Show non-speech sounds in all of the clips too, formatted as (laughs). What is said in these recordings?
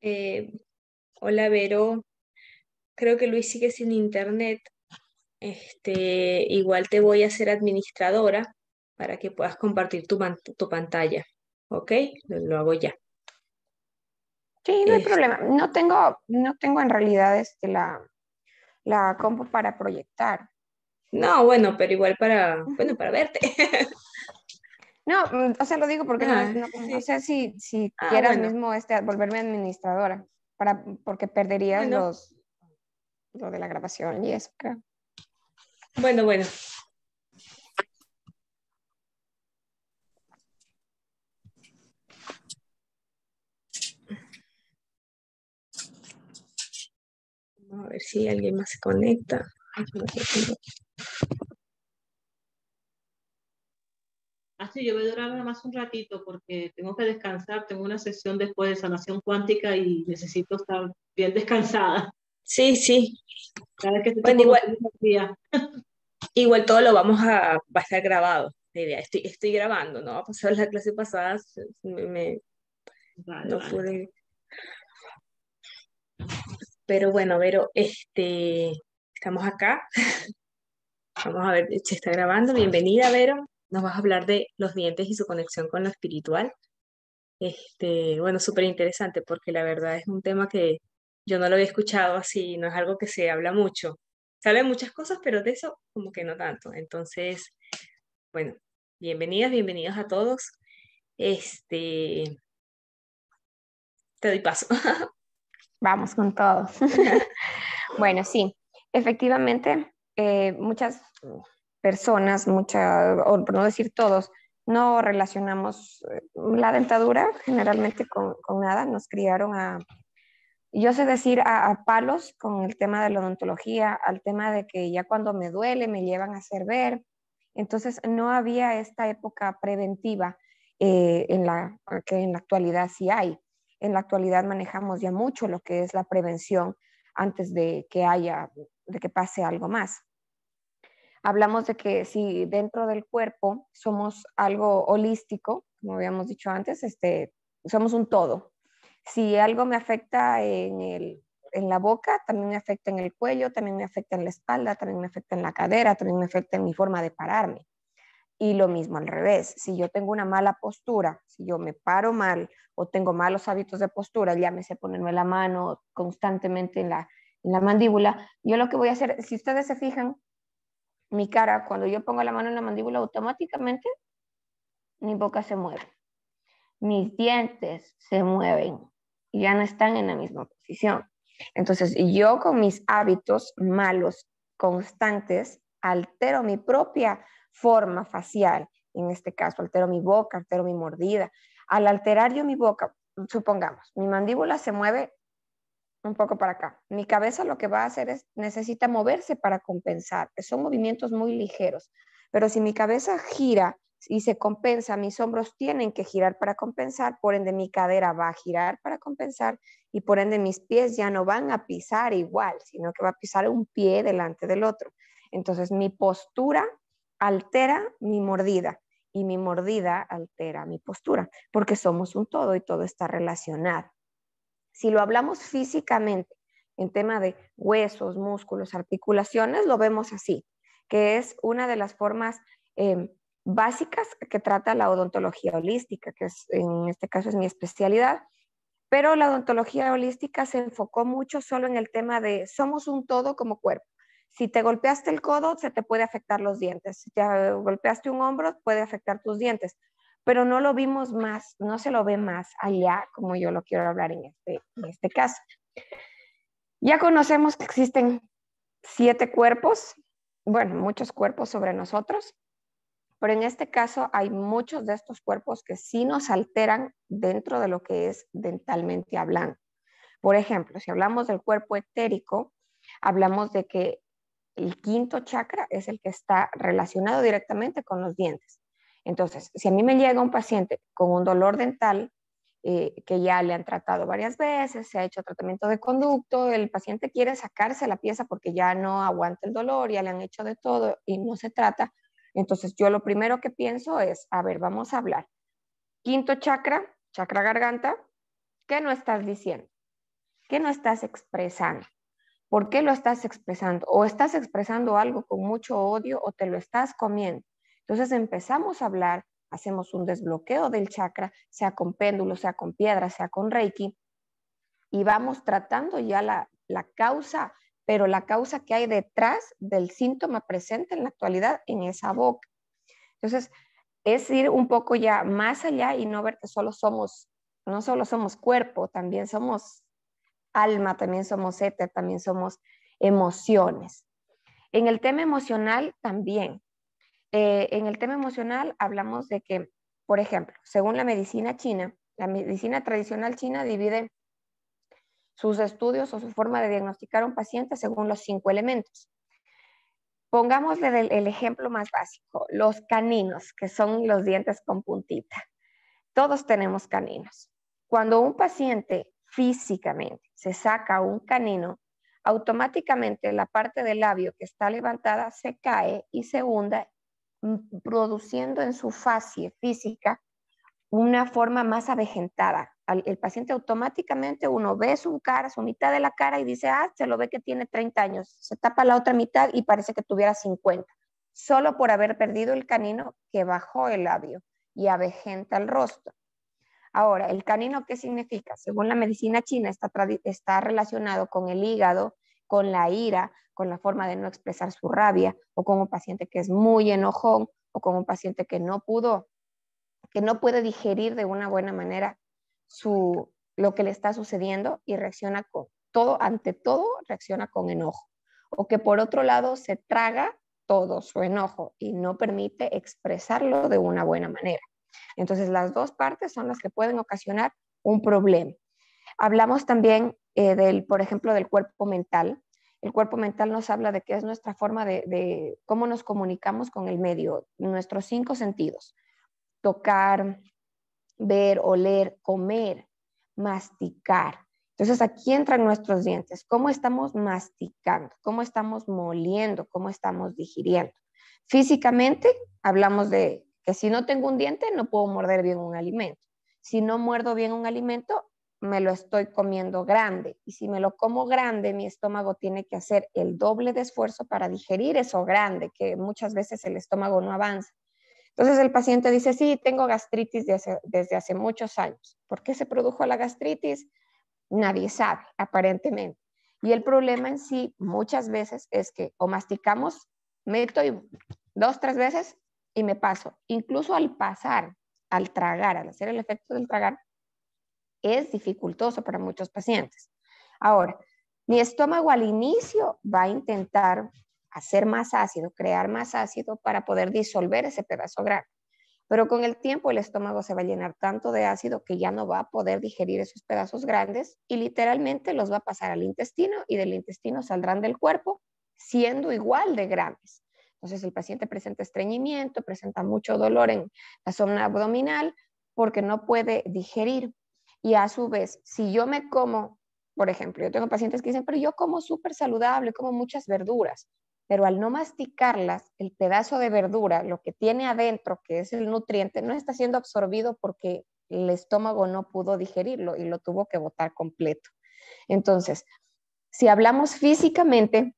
Eh, hola, Vero. Creo que Luis sigue sin internet. Este, igual te voy a hacer administradora para que puedas compartir tu, pantalla. ¿Ok? Lo, hago ya. Sí, no hay este problema. No tengo, no tengo en realidad este, la, la compu para proyectar. No, bueno, pero igual para, bueno, para verte. (laughs) No, mm, o sea, lo digo porque no, ah, sé si, si ah, quieras mismo este, volverme administradora, para, porque perderías los, lo de la grabación y eso, creo. Bueno, bueno. A ver si alguien más se conecta. así ah, yo voy a durar nada más un ratito porque tengo que descansar, tengo una sesión después de sanación cuántica y necesito estar bien descansada. Sí, sí. Cada que igual, igual todo lo vamos a, va a estar grabado. estoy, estoy grabando, ¿no? a pues pasar la clase pasada no pude. Pero bueno, Vero, este, estamos acá. (laughs) Vamos a ver se está grabando. Bienvenida, Vero nos vas a hablar de los dientes y su conexión con lo espiritual. Este, bueno, súper interesante porque la verdad es un tema que yo no lo había escuchado así, no es algo que se habla mucho. Se muchas cosas, pero de eso como que no tanto. Entonces, bueno, bienvenidas, bienvenidos a todos. Este, te doy paso. (laughs) Vamos con todos (laughs) bueno, sí, efectivamente, eh, muchas personas, muchas, por no decir todos, no relacionamos eh, la dentadura generalmente con, nada, nos criaron a, yo sé decir, a, palos con el tema de la odontología, al tema de que ya cuando me duele me llevan a hacer ver, entonces no había esta época preventiva eh, en la, que en la actualidad sí hay. En la actualidad manejamos ya mucho lo que es la prevención antes de que haya, de que pase algo más hablamos de que si dentro del cuerpo somos algo holístico, como habíamos dicho antes, este, somos un todo. Si algo me afecta en, la boca, también me afecta en el cuello, también me afecta en la espalda, también me afecta en la cadera, también me afecta en mi forma de pararme. Y lo mismo al revés, si yo tengo una mala postura, si yo me paro mal o tengo malos hábitos de postura, ya me llámese ponerme la mano constantemente en la, en la mandíbula, yo lo que voy a hacer, si ustedes se fijan, mi cara, cuando yo pongo la mano en la mandíbula, automáticamente mi boca se mueve. Mis dientes se mueven y ya no están en la misma posición. Entonces, yo con mis hábitos malos, constantes, altero mi propia forma facial. En este caso, altero mi boca, altero mi mordida. Al alterar yo mi boca, supongamos, mi mandíbula se mueve un poco para acá. Mi cabeza lo que va a hacer es, necesita moverse para compensar. Son movimientos muy ligeros, pero si mi cabeza gira y se compensa, mis hombros tienen que girar para compensar, por ende mi cadera va a girar para compensar y por ende mis pies ya no van a pisar igual, sino que va a pisar un pie delante del otro. Entonces mi postura altera mi mordida y mi mordida altera mi postura, porque somos un todo y todo está relacionado. Si lo hablamos físicamente, en tema de huesos, músculos, articulaciones, lo vemos así, que es una de las formas eh, básicas que trata la odontología holística, que es, en este caso es mi especialidad, pero la odontología holística se enfocó mucho solo en el tema de somos un todo como cuerpo. Si te golpeaste el codo, se te puede afectar los dientes. Si te golpeaste un hombro, puede afectar tus dientes pero no lo vimos más, no se lo ve más allá como yo lo quiero hablar en este, este caso. Ya conocemos que existen siete cuerpos, bueno, muchos cuerpos sobre nosotros, pero en este caso hay muchos de estos cuerpos que sí nos alteran dentro de lo que es dentalmente hablando. Por ejemplo, si hablamos del cuerpo etérico, hablamos de que el quinto chakra es el que está relacionado directamente con los dientes. Entonces, si a mí me llega un paciente con un dolor dental, eh, que ya le han tratado varias veces, se ha hecho tratamiento de conducto, el paciente quiere sacarse la pieza porque ya no aguanta el dolor, ya le han hecho de todo y no se trata, entonces yo lo primero que pienso es, a ver, vamos a hablar. Quinto chakra, chakra garganta, ¿qué no estás diciendo? ¿Qué no estás expresando? ¿Por qué lo estás expresando? ¿O estás expresando algo con mucho odio o te lo estás comiendo? Entonces empezamos a hablar, hacemos un desbloqueo del chakra, sea con péndulo, sea con piedra, sea con reiki, y vamos tratando ya la, causa, pero la causa que hay detrás del síntoma presente en la actualidad en esa boca. Entonces, es ir un poco ya más allá y no ver que solo somos, no solo somos cuerpo, también somos alma, también somos éter, también somos emociones. En el tema emocional también, eh, en el tema emocional hablamos de que, por ejemplo, según la medicina china, la medicina tradicional china divide sus estudios o su forma de diagnosticar a un paciente según los cinco elementos. Pongámosle el, ejemplo más básico, los caninos, que son los dientes con puntita. Todos tenemos caninos. Cuando un paciente físicamente se saca un canino, automáticamente la parte del labio que está levantada se cae y se hunda Mm, produciendo en su fase física una forma más avejentada. El paciente automáticamente uno ve su cara, su mitad de la cara y dice, ah, se lo ve que tiene 30 años. Se tapa la otra mitad y parece que tuviera 50, solo por haber perdido el canino que bajó el labio y avejenta el rostro. Ahora, ¿el canino qué significa? Según la medicina china está relacionado con el hígado con la ira, con la forma de no expresar su rabia, o como paciente que es muy enojón, o como un paciente que no pudo, que no puede digerir de una buena manera su, lo que le está sucediendo y reacciona con todo, ante todo, reacciona con enojo. O que por otro lado se traga todo su enojo y no permite expresarlo de una buena manera. Entonces, las dos partes son las que pueden ocasionar un problema. Hablamos también eh, por ejemplo, del cuerpo mental. El cuerpo mental nos habla de qué es nuestra forma de, de cómo nos comunicamos con el medio, nuestros cinco sentidos, tocar, ver, oler, comer, masticar. Entonces aquí entran nuestros dientes, cómo estamos masticando, cómo estamos moliendo, cómo estamos digiriendo. Físicamente hablamos de que si no tengo un diente no puedo morder bien un alimento. Si no muerdo bien un alimento me lo estoy comiendo grande. Y si me lo como grande, mi estómago tiene que hacer el doble de esfuerzo para digerir eso grande, que muchas veces el estómago no avanza. Entonces el paciente dice, sí, tengo gastritis desde hace, muchos años. ¿Por qué se produjo la gastritis? Nadie sabe, aparentemente. Y el problema en sí muchas veces es que o masticamos, meto dos, tres veces y me paso. Incluso al pasar, al tragar, al hacer el efecto del tragar, es dificultoso para muchos pacientes. Ahora, mi estómago al inicio va a intentar hacer más ácido, crear más ácido para poder disolver ese pedazo grande. Pero con el tiempo el estómago se va a llenar tanto de ácido que ya no va a poder digerir esos pedazos grandes y literalmente los va a pasar al intestino y del intestino saldrán del cuerpo siendo igual de grandes. Entonces el paciente presenta estreñimiento, presenta mucho dolor en la zona abdominal porque no puede digerir y a su vez, si yo me como, por ejemplo, yo tengo pacientes que dicen, pero yo como súper saludable, como muchas verduras, pero al no masticarlas, el pedazo de verdura, lo que tiene adentro, que es el nutriente, no está siendo absorbido porque el estómago no pudo digerirlo y lo tuvo que botar completo. Entonces, si hablamos físicamente,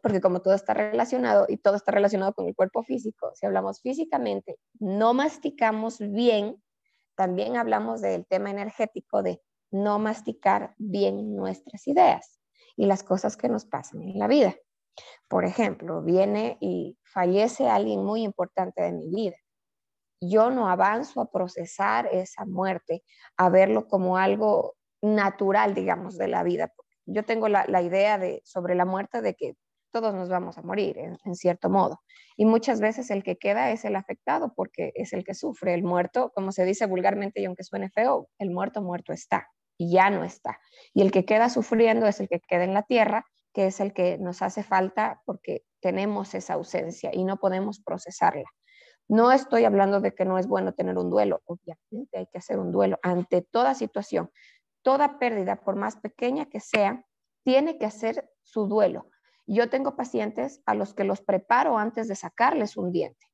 porque como todo está relacionado y todo está relacionado con el cuerpo físico, si hablamos físicamente, no masticamos bien también hablamos del tema energético de no masticar bien nuestras ideas y las cosas que nos pasan en la vida. Por ejemplo, viene y fallece alguien muy importante de mi vida. Yo no avanzo a procesar esa muerte, a verlo como algo natural, digamos, de la vida. Yo tengo la, idea de, sobre la muerte de que todos nos vamos a morir, en, cierto modo. Y muchas veces el que queda es el afectado porque es el que sufre. El muerto, como se dice vulgarmente y aunque suene feo, el muerto muerto está y ya no está. Y el que queda sufriendo es el que queda en la tierra, que es el que nos hace falta porque tenemos esa ausencia y no podemos procesarla. No estoy hablando de que no es bueno tener un duelo, obviamente hay que hacer un duelo ante toda situación. Toda pérdida, por más pequeña que sea, tiene que hacer su duelo. Yo tengo pacientes a los que los preparo antes de sacarles un diente,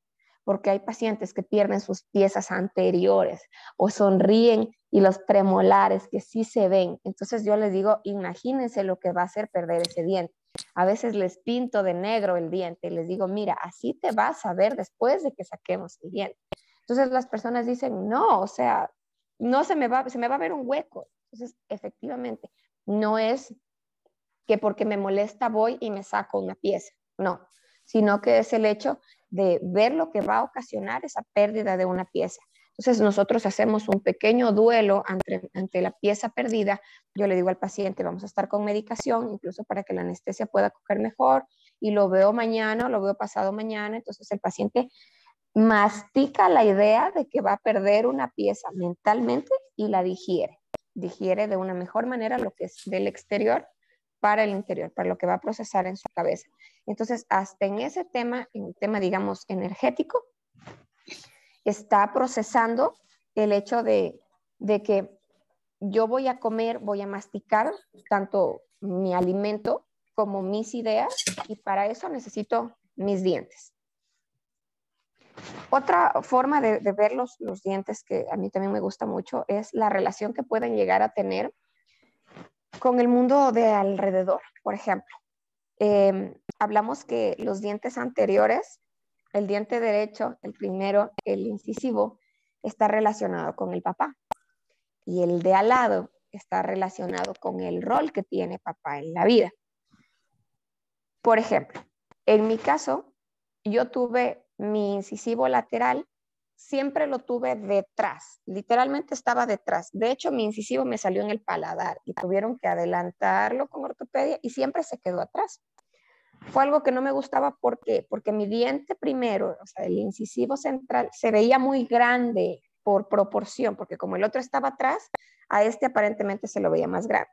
porque hay pacientes que pierden sus piezas anteriores o sonríen y los premolares que sí se ven. Entonces yo les digo, imagínense lo que va a ser perder ese diente. A veces les pinto de negro el diente y les digo, mira, así te vas a ver después de que saquemos el diente. Entonces las personas dicen, no, o sea, no se me va, se me va a ver un hueco. Entonces, efectivamente, no es porque me molesta voy y me saco una pieza, no, sino que es el hecho de ver lo que va a ocasionar esa pérdida de una pieza. Entonces nosotros hacemos un pequeño duelo ante, ante la pieza perdida. Yo le digo al paciente, vamos a estar con medicación, incluso para que la anestesia pueda coger mejor, y lo veo mañana, lo veo pasado mañana, entonces el paciente mastica la idea de que va a perder una pieza mentalmente y la digiere. Digiere de una mejor manera lo que es del exterior para el interior, para lo que va a procesar en su cabeza. Entonces, hasta en ese tema, en el tema, digamos, energético, está procesando el hecho de, que yo voy a comer, voy a masticar tanto mi alimento como mis ideas y para eso necesito mis dientes. Otra forma de, ver los, dientes que a mí también me gusta mucho es la relación que pueden llegar a tener con el mundo de alrededor, por ejemplo. Em, hablamos que los dientes anteriores, el diente derecho, el primero, el incisivo, está relacionado con el papá. Y el de al lado está relacionado con el rol que tiene papá en la vida. Por ejemplo, en mi caso, yo tuve mi incisivo lateral siempre lo tuve detrás, literalmente estaba detrás. De hecho, mi incisivo me salió en el paladar y tuvieron que adelantarlo con ortopedia y siempre se quedó atrás. Fue algo que no me gustaba, ¿por qué? Porque mi diente primero, o sea, el incisivo central, se veía muy grande por proporción, porque como el otro estaba atrás, a este aparentemente se lo veía más grande.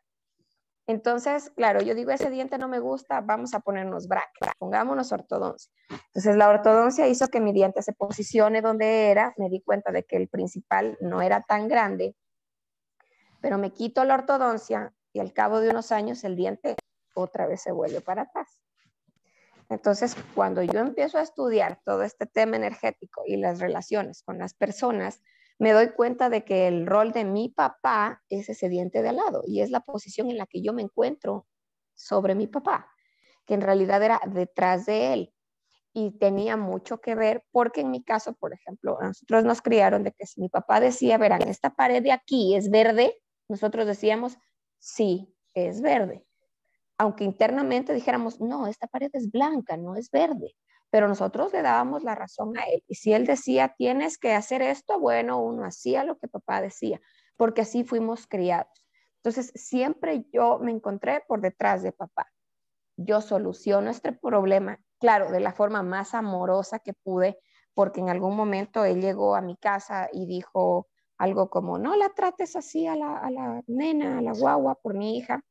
Entonces, claro, yo digo, ese diente no me gusta, vamos a ponernos bracket, pongámonos ortodoncia. Entonces, la ortodoncia hizo que mi diente se posicione donde era, me di cuenta de que el principal no era tan grande, pero me quito la ortodoncia y al cabo de unos años el diente otra vez se vuelve para atrás. Entonces, cuando yo empiezo a estudiar todo este tema energético y las relaciones con las personas, me doy cuenta de que el rol de mi papá es ese diente de alado y es la posición en la que yo me encuentro sobre mi papá, que en realidad era detrás de él y tenía mucho que ver porque en mi caso, por ejemplo, nosotros nos criaron de que si mi papá decía, verán, esta pared de aquí es verde, nosotros decíamos, sí, es verde. Aunque internamente dijéramos, no, esta pared es blanca, no es verde pero nosotros le dábamos la razón a él. Y si él decía, tienes que hacer esto, bueno, uno hacía lo que papá decía, porque así fuimos criados. Entonces, siempre yo me encontré por detrás de papá. Yo soluciono este problema, claro, de la forma más amorosa que pude, porque en algún momento él llegó a mi casa y dijo algo como, no la trates así a la, nena, a la guagua, por mi hija.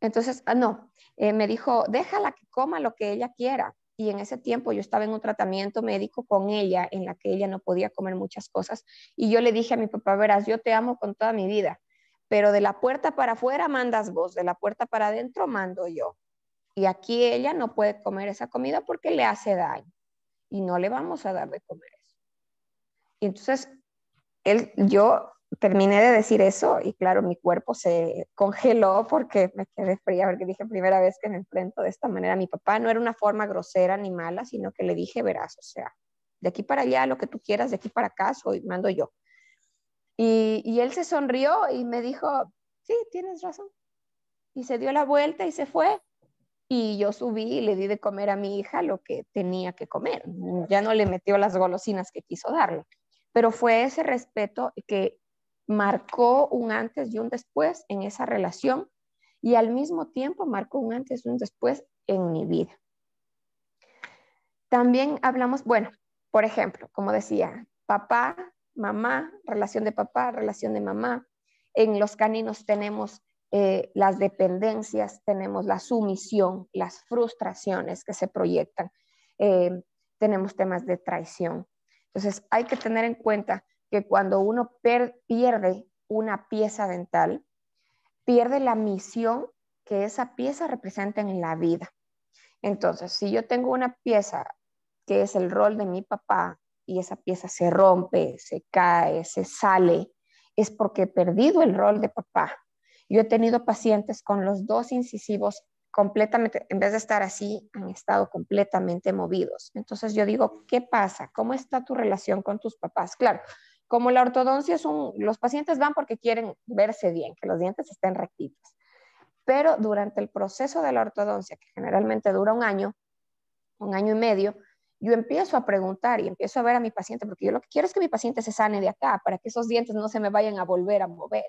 Entonces, ah, no, eh, me dijo, déjala que coma lo que ella quiera y en ese tiempo yo estaba en un tratamiento médico con ella en la que ella no podía comer muchas cosas y yo le dije a mi papá, verás, yo te amo con toda mi vida, pero de la puerta para afuera mandas vos, de la puerta para adentro mando yo. Y aquí ella no puede comer esa comida porque le hace daño y no le vamos a dar de comer eso. Y entonces él, yo terminé de decir eso y claro, mi cuerpo se congeló porque me quedé fría, porque dije primera vez que me enfrento de esta manera a mi papá. No era una forma grosera ni mala, sino que le dije, verás, o sea, de aquí para allá, lo que tú quieras, de aquí para acá, soy, mando yo. Y, y él se sonrió y me dijo, sí, tienes razón. Y se dio la vuelta y se fue. Y yo subí y le di de comer a mi hija lo que tenía que comer. Ya no le metió las golosinas que quiso darle. Pero fue ese respeto que marcó un antes y un después en esa relación y al mismo tiempo marcó un antes y un después en mi vida. También hablamos, bueno, por ejemplo, como decía, papá, mamá, relación de papá, relación de mamá. En los caninos tenemos eh, las dependencias, tenemos la sumisión, las frustraciones que se proyectan, eh, tenemos temas de traición. Entonces, hay que tener en cuenta que cuando uno pierde una pieza dental, pierde la misión que esa pieza representa en la vida. Entonces, si yo tengo una pieza que es el rol de mi papá y esa pieza se rompe, se cae, se sale, es porque he perdido el rol de papá. Yo he tenido pacientes con los dos incisivos completamente, en vez de estar así, han estado completamente movidos. Entonces yo digo, ¿qué pasa? ¿Cómo está tu relación con tus papás? Claro, como la ortodoncia es un, los pacientes van porque quieren verse bien, que los dientes estén rectitos. Pero durante el proceso de la ortodoncia, que generalmente dura un año, un año y medio, yo empiezo a preguntar y empiezo a ver a mi paciente, porque yo lo que quiero es que mi paciente se sane de acá, para que esos dientes no se me vayan a volver a mover.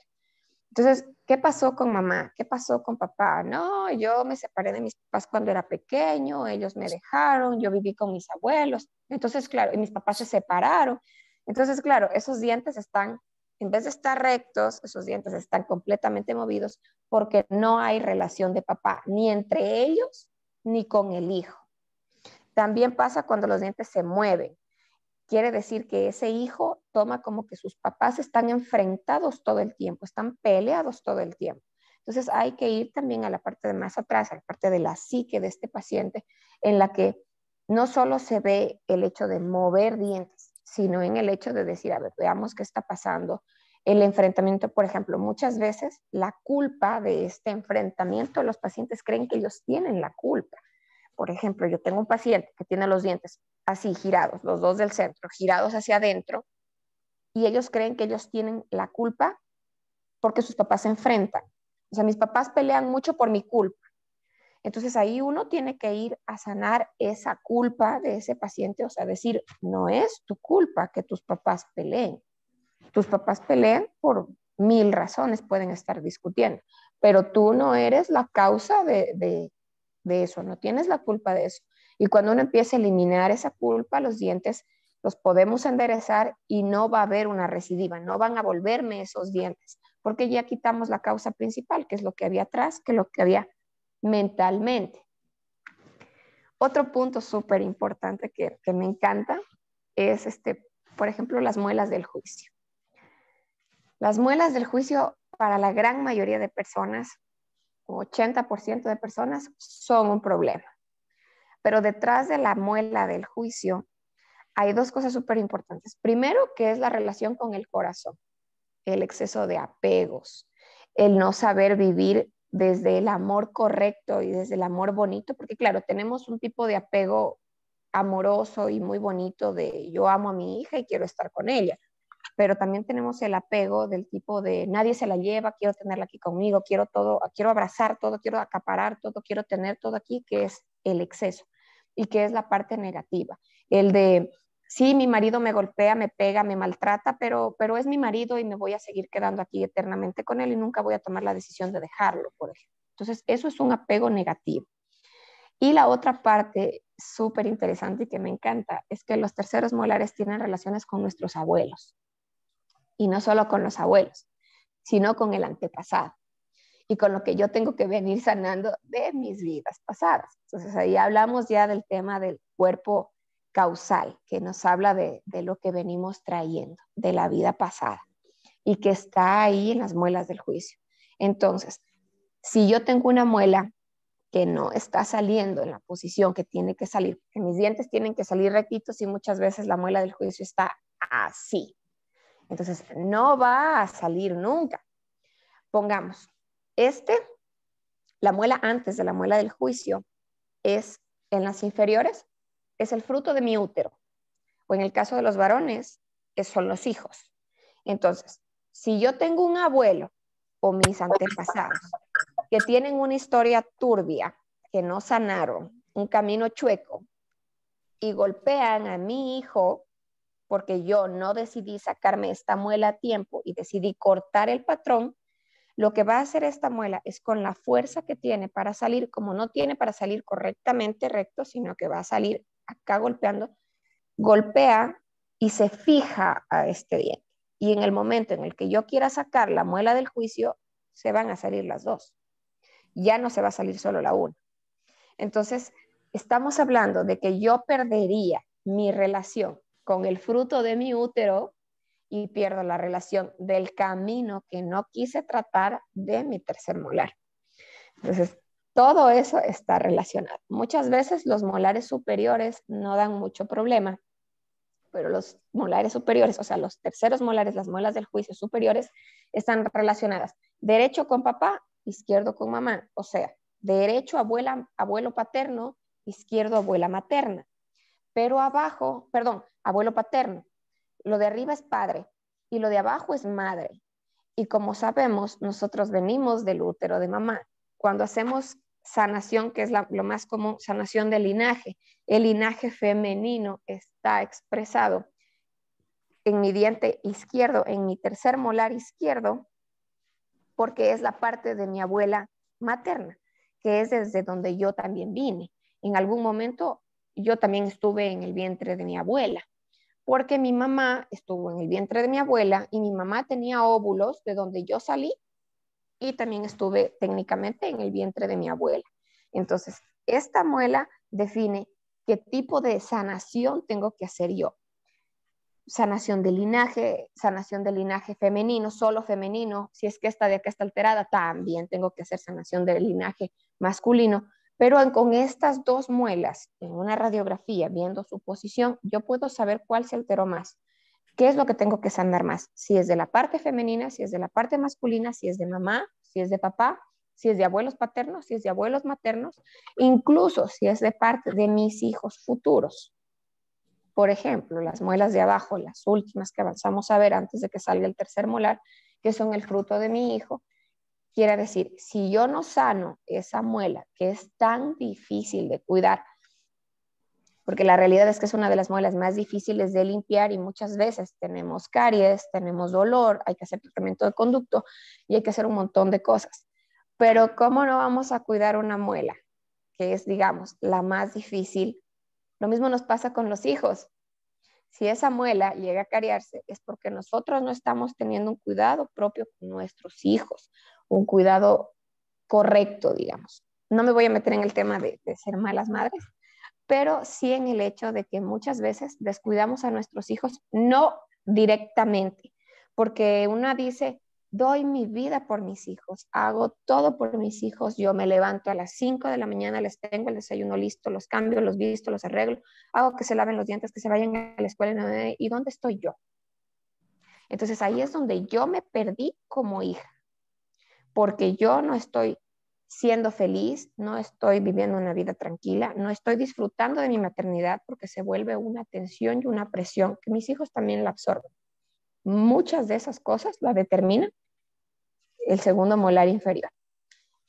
Entonces, ¿qué pasó con mamá? ¿Qué pasó con papá? No, yo me separé de mis papás cuando era pequeño, ellos me dejaron, yo viví con mis abuelos. Entonces, claro, y mis papás se separaron. Entonces, claro, esos dientes están, en vez de estar rectos, esos dientes están completamente movidos porque no hay relación de papá, ni entre ellos, ni con el hijo. También pasa cuando los dientes se mueven. Quiere decir que ese hijo toma como que sus papás están enfrentados todo el tiempo, están peleados todo el tiempo. Entonces hay que ir también a la parte de más atrás, a la parte de la psique de este paciente, en la que no solo se ve el hecho de mover dientes, sino en el hecho de decir, a ver, veamos qué está pasando. El enfrentamiento, por ejemplo, muchas veces la culpa de este enfrentamiento, los pacientes creen que ellos tienen la culpa. Por ejemplo, yo tengo un paciente que tiene los dientes así girados, los dos del centro, girados hacia adentro, y ellos creen que ellos tienen la culpa porque sus papás se enfrentan. O sea, mis papás pelean mucho por mi culpa. Entonces ahí uno tiene que ir a sanar esa culpa de ese paciente, o sea, decir, no es tu culpa que tus papás peleen. Tus papás peleen por mil razones, pueden estar discutiendo, pero tú no eres la causa de, de, eso, no tienes la culpa de eso. Y cuando uno empieza a eliminar esa culpa, los dientes los podemos enderezar y no va a haber una recidiva, no van a volverme esos dientes, porque ya quitamos la causa principal, que es lo que había atrás, que lo que había mentalmente. Otro punto súper importante que, me encanta es, este, por ejemplo, las muelas del juicio. Las muelas del juicio para la gran mayoría de personas, 80% de personas, son un problema. Pero detrás de la muela del juicio hay dos cosas súper importantes. Primero, que es la relación con el corazón, el exceso de apegos, el no saber vivir desde el amor correcto y desde el amor bonito, porque claro, tenemos un tipo de apego amoroso y muy bonito de yo amo a mi hija y quiero estar con ella, pero también tenemos el apego del tipo de nadie se la lleva, quiero tenerla aquí conmigo, quiero todo, quiero abrazar todo, quiero acaparar todo, quiero tener todo aquí, que es el exceso y que es la parte negativa. El de sí, mi marido me golpea, me pega, me maltrata, pero, pero es mi marido y me voy a seguir quedando aquí eternamente con él y nunca voy a tomar la decisión de dejarlo, por ejemplo. Entonces, eso es un apego negativo. Y la otra parte súper interesante y que me encanta es que los terceros molares tienen relaciones con nuestros abuelos. Y no solo con los abuelos, sino con el antepasado y con lo que yo tengo que venir sanando de mis vidas pasadas. Entonces ahí hablamos ya del tema del cuerpo causal, que nos habla de, lo que venimos trayendo, de la vida pasada, y que está ahí en las muelas del juicio. Entonces, si yo tengo una muela que no está saliendo en la posición que tiene que salir, que mis dientes tienen que salir rectitos y muchas veces la muela del juicio está así. Entonces, no va a salir nunca. Pongamos, este, la muela antes de la muela del juicio es en las inferiores es el fruto de mi útero. O en el caso de los varones, que son los hijos. Entonces, si yo tengo un abuelo o mis antepasados que tienen una historia turbia, que no sanaron, un camino chueco, y golpean a mi hijo porque yo no decidí sacarme esta muela a tiempo y decidí cortar el patrón, lo que va a hacer esta muela es con la fuerza que tiene para salir, como no tiene para salir correctamente recto, sino que va a salir acá golpeando, golpea y se fija a este diente. Y en el momento en el que yo quiera sacar la muela del juicio, se van a salir las dos. Ya no se va a salir solo la una. Entonces, estamos hablando de que yo perdería mi relación con el fruto de mi útero y pierdo la relación del camino que no quise tratar de mi tercer molar. Entonces, todo eso está relacionado. Muchas veces los molares superiores no dan mucho problema, pero los molares superiores, o sea, los terceros molares, las muelas del juicio superiores, están relacionadas. Derecho con papá, izquierdo con mamá, o sea, derecho abuela, abuelo paterno, izquierdo abuela materna. Pero abajo, perdón, abuelo paterno. Lo de arriba es padre y lo de abajo es madre. Y como sabemos, nosotros venimos del útero de mamá cuando hacemos sanación, que es lo más común, sanación del linaje, el linaje femenino está expresado en mi diente izquierdo, en mi tercer molar izquierdo, porque es la parte de mi abuela materna, que es desde donde yo también vine. En algún momento yo también estuve en el vientre de mi abuela, porque mi mamá estuvo en el vientre de mi abuela y mi mamá tenía óvulos de donde yo salí y también estuve técnicamente en el vientre de mi abuela. Entonces, esta muela define qué tipo de sanación tengo que hacer yo. Sanación de linaje, sanación de linaje femenino, solo femenino, si es que esta de acá está alterada, también tengo que hacer sanación del linaje masculino. Pero con estas dos muelas, en una radiografía, viendo su posición, yo puedo saber cuál se alteró más. ¿Qué es lo que tengo que sanar más? Si es de la parte femenina, si es de la parte masculina, si es de mamá, si es de papá, si es de abuelos paternos, si es de abuelos maternos, incluso si es de parte de mis hijos futuros. Por ejemplo, las muelas de abajo, las últimas que avanzamos a ver antes de que salga el tercer molar, que son el fruto de mi hijo, quiere decir, si yo no sano esa muela que es tan difícil de cuidar porque la realidad es que es una de las muelas más difíciles de limpiar y muchas veces tenemos caries, tenemos dolor, hay que hacer tratamiento de conducto y hay que hacer un montón de cosas. Pero ¿cómo no vamos a cuidar una muela, que es, digamos, la más difícil? Lo mismo nos pasa con los hijos. Si esa muela llega a cariarse es porque nosotros no estamos teniendo un cuidado propio con nuestros hijos, un cuidado correcto, digamos. No me voy a meter en el tema de, de ser malas madres, pero sí en el hecho de que muchas veces descuidamos a nuestros hijos, no directamente, porque una dice, doy mi vida por mis hijos, hago todo por mis hijos, yo me levanto a las 5 de la mañana, les tengo el desayuno listo, los cambio, los visto, los arreglo, hago que se laven los dientes, que se vayan a la escuela, ¿y dónde estoy yo? Entonces ahí es donde yo me perdí como hija, porque yo no estoy siendo feliz, no estoy viviendo una vida tranquila, no estoy disfrutando de mi maternidad porque se vuelve una tensión y una presión que mis hijos también la absorben. Muchas de esas cosas la determina el segundo molar inferior.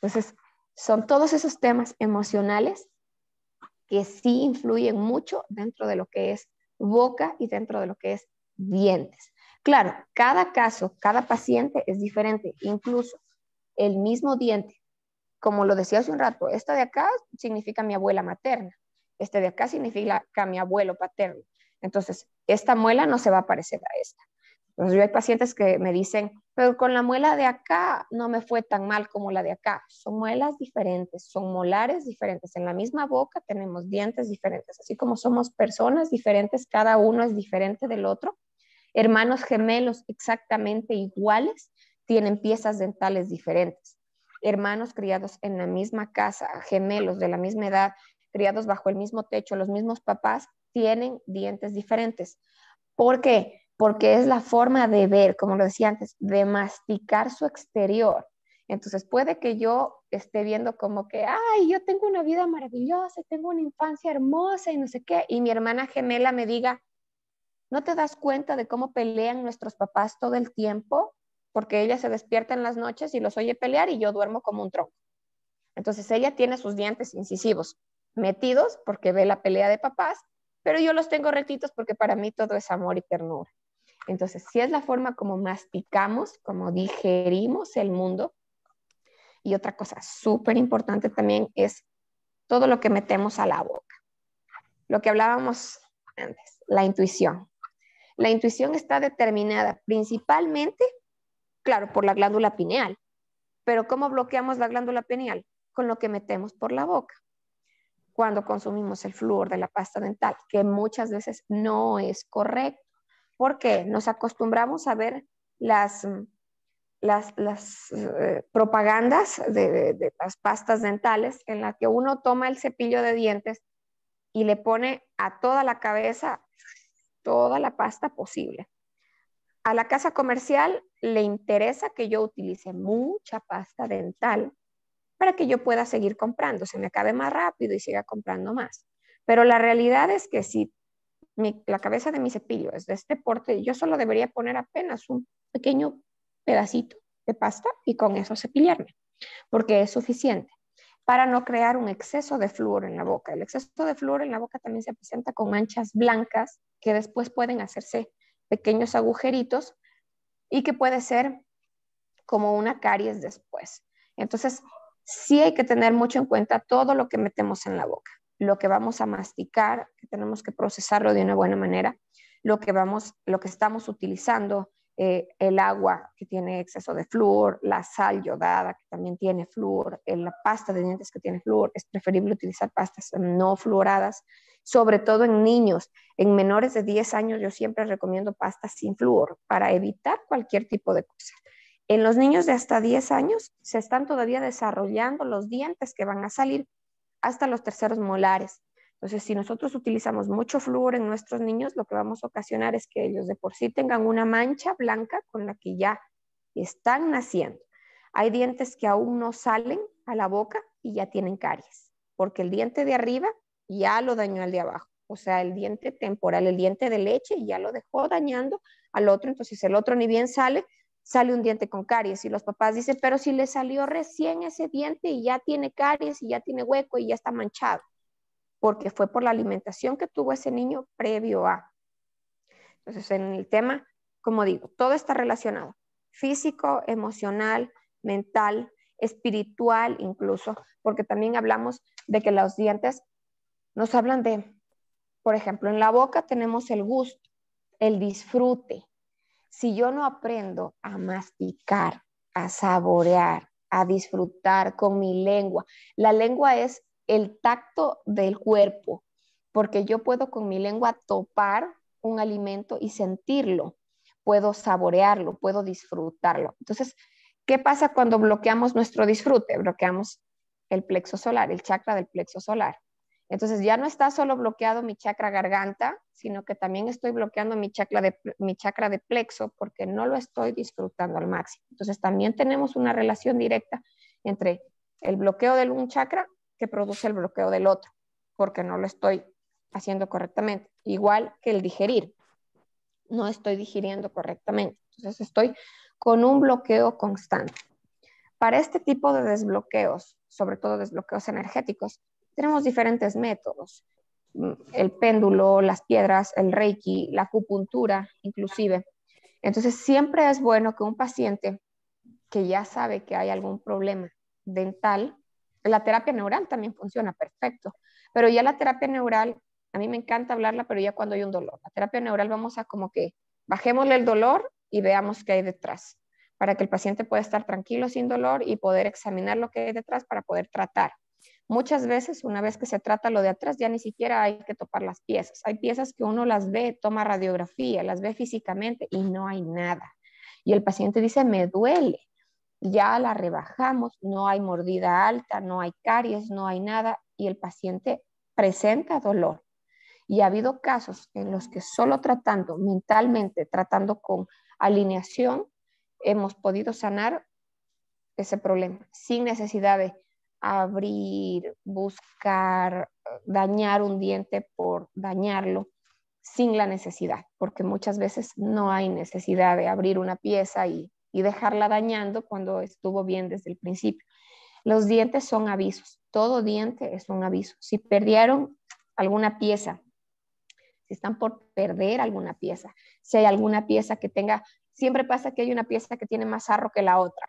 Entonces, son todos esos temas emocionales que sí influyen mucho dentro de lo que es boca y dentro de lo que es dientes. Claro, cada caso, cada paciente es diferente, incluso el mismo diente como lo decía hace un rato, esta de acá significa mi abuela materna, este de acá significa mi abuelo paterno. Entonces, esta muela no se va a parecer a esta. Entonces, yo hay pacientes que me dicen, pero con la muela de acá no me fue tan mal como la de acá. Son muelas diferentes, son molares diferentes. En la misma boca tenemos dientes diferentes. Así como somos personas diferentes, cada uno es diferente del otro. Hermanos gemelos exactamente iguales tienen piezas dentales diferentes hermanos criados en la misma casa, gemelos de la misma edad, criados bajo el mismo techo, los mismos papás, tienen dientes diferentes. ¿Por qué? Porque es la forma de ver, como lo decía antes, de masticar su exterior. Entonces puede que yo esté viendo como que, ay, yo tengo una vida maravillosa, tengo una infancia hermosa y no sé qué, y mi hermana gemela me diga, ¿no te das cuenta de cómo pelean nuestros papás todo el tiempo? porque ella se despierta en las noches y los oye pelear y yo duermo como un tronco. Entonces ella tiene sus dientes incisivos metidos porque ve la pelea de papás, pero yo los tengo rectitos porque para mí todo es amor y ternura. Entonces, si es la forma como masticamos, como digerimos el mundo. Y otra cosa súper importante también es todo lo que metemos a la boca. Lo que hablábamos antes, la intuición. La intuición está determinada principalmente Claro, por la glándula pineal. Pero ¿cómo bloqueamos la glándula pineal? Con lo que metemos por la boca. Cuando consumimos el flúor de la pasta dental, que muchas veces no es correcto. porque Nos acostumbramos a ver las, mm, las, eh, propagandas de, de las pastas dentales en las que uno toma el cepillo de dientes y le pone a toda la cabeza toda la pasta posible a la casa comercial le interesa que yo utilice mucha pasta dental para que yo pueda seguir comprando, se me acabe más rápido y siga comprando más. Pero la realidad es que si la cabeza de mi cepillo es de este porte, yo solo debería poner apenas un pequeño pedacito de pasta y con eso cepillarme, porque es suficiente para no crear un exceso de flúor en la boca. El exceso de flúor en la boca también se presenta con manchas blancas que después pueden hacerse pequeños agujeritos y que puede ser como una caries después. Entonces, sí hay que tener mucho en cuenta todo lo que metemos en la boca, lo que vamos a masticar, que tenemos que procesarlo de una buena manera, lo que vamos, lo que estamos utilizando, eh, el agua que tiene exceso de flúor, la sal yodada que también tiene flúor, eh, la pasta de dientes que tiene flúor, es preferible utilizar pastas no fluoradas sobre todo en niños. En menores de 10 años yo siempre recomiendo pasta sin flúor para evitar cualquier tipo de cosa. En los niños de hasta 10 años se están todavía desarrollando los dientes que van a salir hasta los terceros molares. Entonces, si nosotros utilizamos mucho flúor en nuestros niños, lo que vamos a ocasionar es que ellos de por sí tengan una mancha blanca con la que ya están naciendo. Hay dientes que aún no salen a la boca y ya tienen caries, porque el diente de arriba ya lo dañó al de abajo. O sea, el diente temporal, el diente de leche, ya lo dejó dañando al otro. Entonces, el otro ni bien sale, sale un diente con caries. Y los papás dicen, pero si le salió recién ese diente y ya tiene caries y ya tiene hueco y ya está manchado, porque fue por la alimentación que tuvo ese niño previo a. Entonces, en el tema, como digo, todo está relacionado. Físico, emocional, mental, espiritual incluso, porque también hablamos de que los dientes nos hablan de, por ejemplo, en la boca tenemos el gusto, el disfrute. Si yo no aprendo a masticar, a saborear, a disfrutar con mi lengua, la lengua es el tacto del cuerpo, porque yo puedo con mi lengua topar un alimento y sentirlo, puedo saborearlo, puedo disfrutarlo. Entonces, ¿qué pasa cuando bloqueamos nuestro disfrute? Bloqueamos el plexo solar, el chakra del plexo solar. Entonces ya no está solo bloqueado mi chakra garganta, sino que también estoy bloqueando mi chakra, de, mi chakra de plexo porque no lo estoy disfrutando al máximo. Entonces también tenemos una relación directa entre el bloqueo de un chakra que produce el bloqueo del otro, porque no lo estoy haciendo correctamente. Igual que el digerir, no estoy digiriendo correctamente. Entonces estoy con un bloqueo constante. Para este tipo de desbloqueos, sobre todo desbloqueos energéticos, tenemos diferentes métodos, el péndulo, las piedras, el reiki, la acupuntura inclusive. Entonces siempre es bueno que un paciente que ya sabe que hay algún problema dental, la terapia neural también funciona perfecto, pero ya la terapia neural, a mí me encanta hablarla, pero ya cuando hay un dolor, la terapia neural vamos a como que bajémosle el dolor y veamos qué hay detrás, para que el paciente pueda estar tranquilo sin dolor y poder examinar lo que hay detrás para poder tratar Muchas veces, una vez que se trata lo de atrás, ya ni siquiera hay que topar las piezas. Hay piezas que uno las ve, toma radiografía, las ve físicamente y no hay nada. Y el paciente dice, me duele. Ya la rebajamos, no hay mordida alta, no hay caries, no hay nada. Y el paciente presenta dolor. Y ha habido casos en los que solo tratando mentalmente, tratando con alineación, hemos podido sanar ese problema sin necesidad de abrir, buscar, dañar un diente por dañarlo sin la necesidad, porque muchas veces no hay necesidad de abrir una pieza y, y dejarla dañando cuando estuvo bien desde el principio. Los dientes son avisos, todo diente es un aviso. Si perdieron alguna pieza, si están por perder alguna pieza, si hay alguna pieza que tenga, siempre pasa que hay una pieza que tiene más arro que la otra.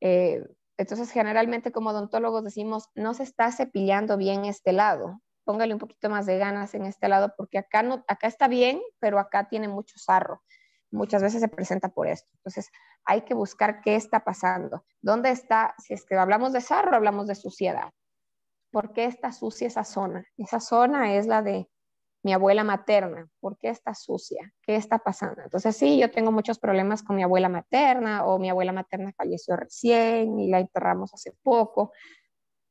Eh, entonces, generalmente como odontólogos decimos, no se está cepillando bien este lado, póngale un poquito más de ganas en este lado porque acá, no, acá está bien, pero acá tiene mucho sarro. Muchas veces se presenta por esto. Entonces, hay que buscar qué está pasando. ¿Dónde está? Si es que hablamos de sarro, hablamos de suciedad. ¿Por qué está sucia esa zona? Esa zona es la de mi abuela materna, ¿por qué está sucia? ¿Qué está pasando? Entonces, sí, yo tengo muchos problemas con mi abuela materna o mi abuela materna falleció recién y la enterramos hace poco.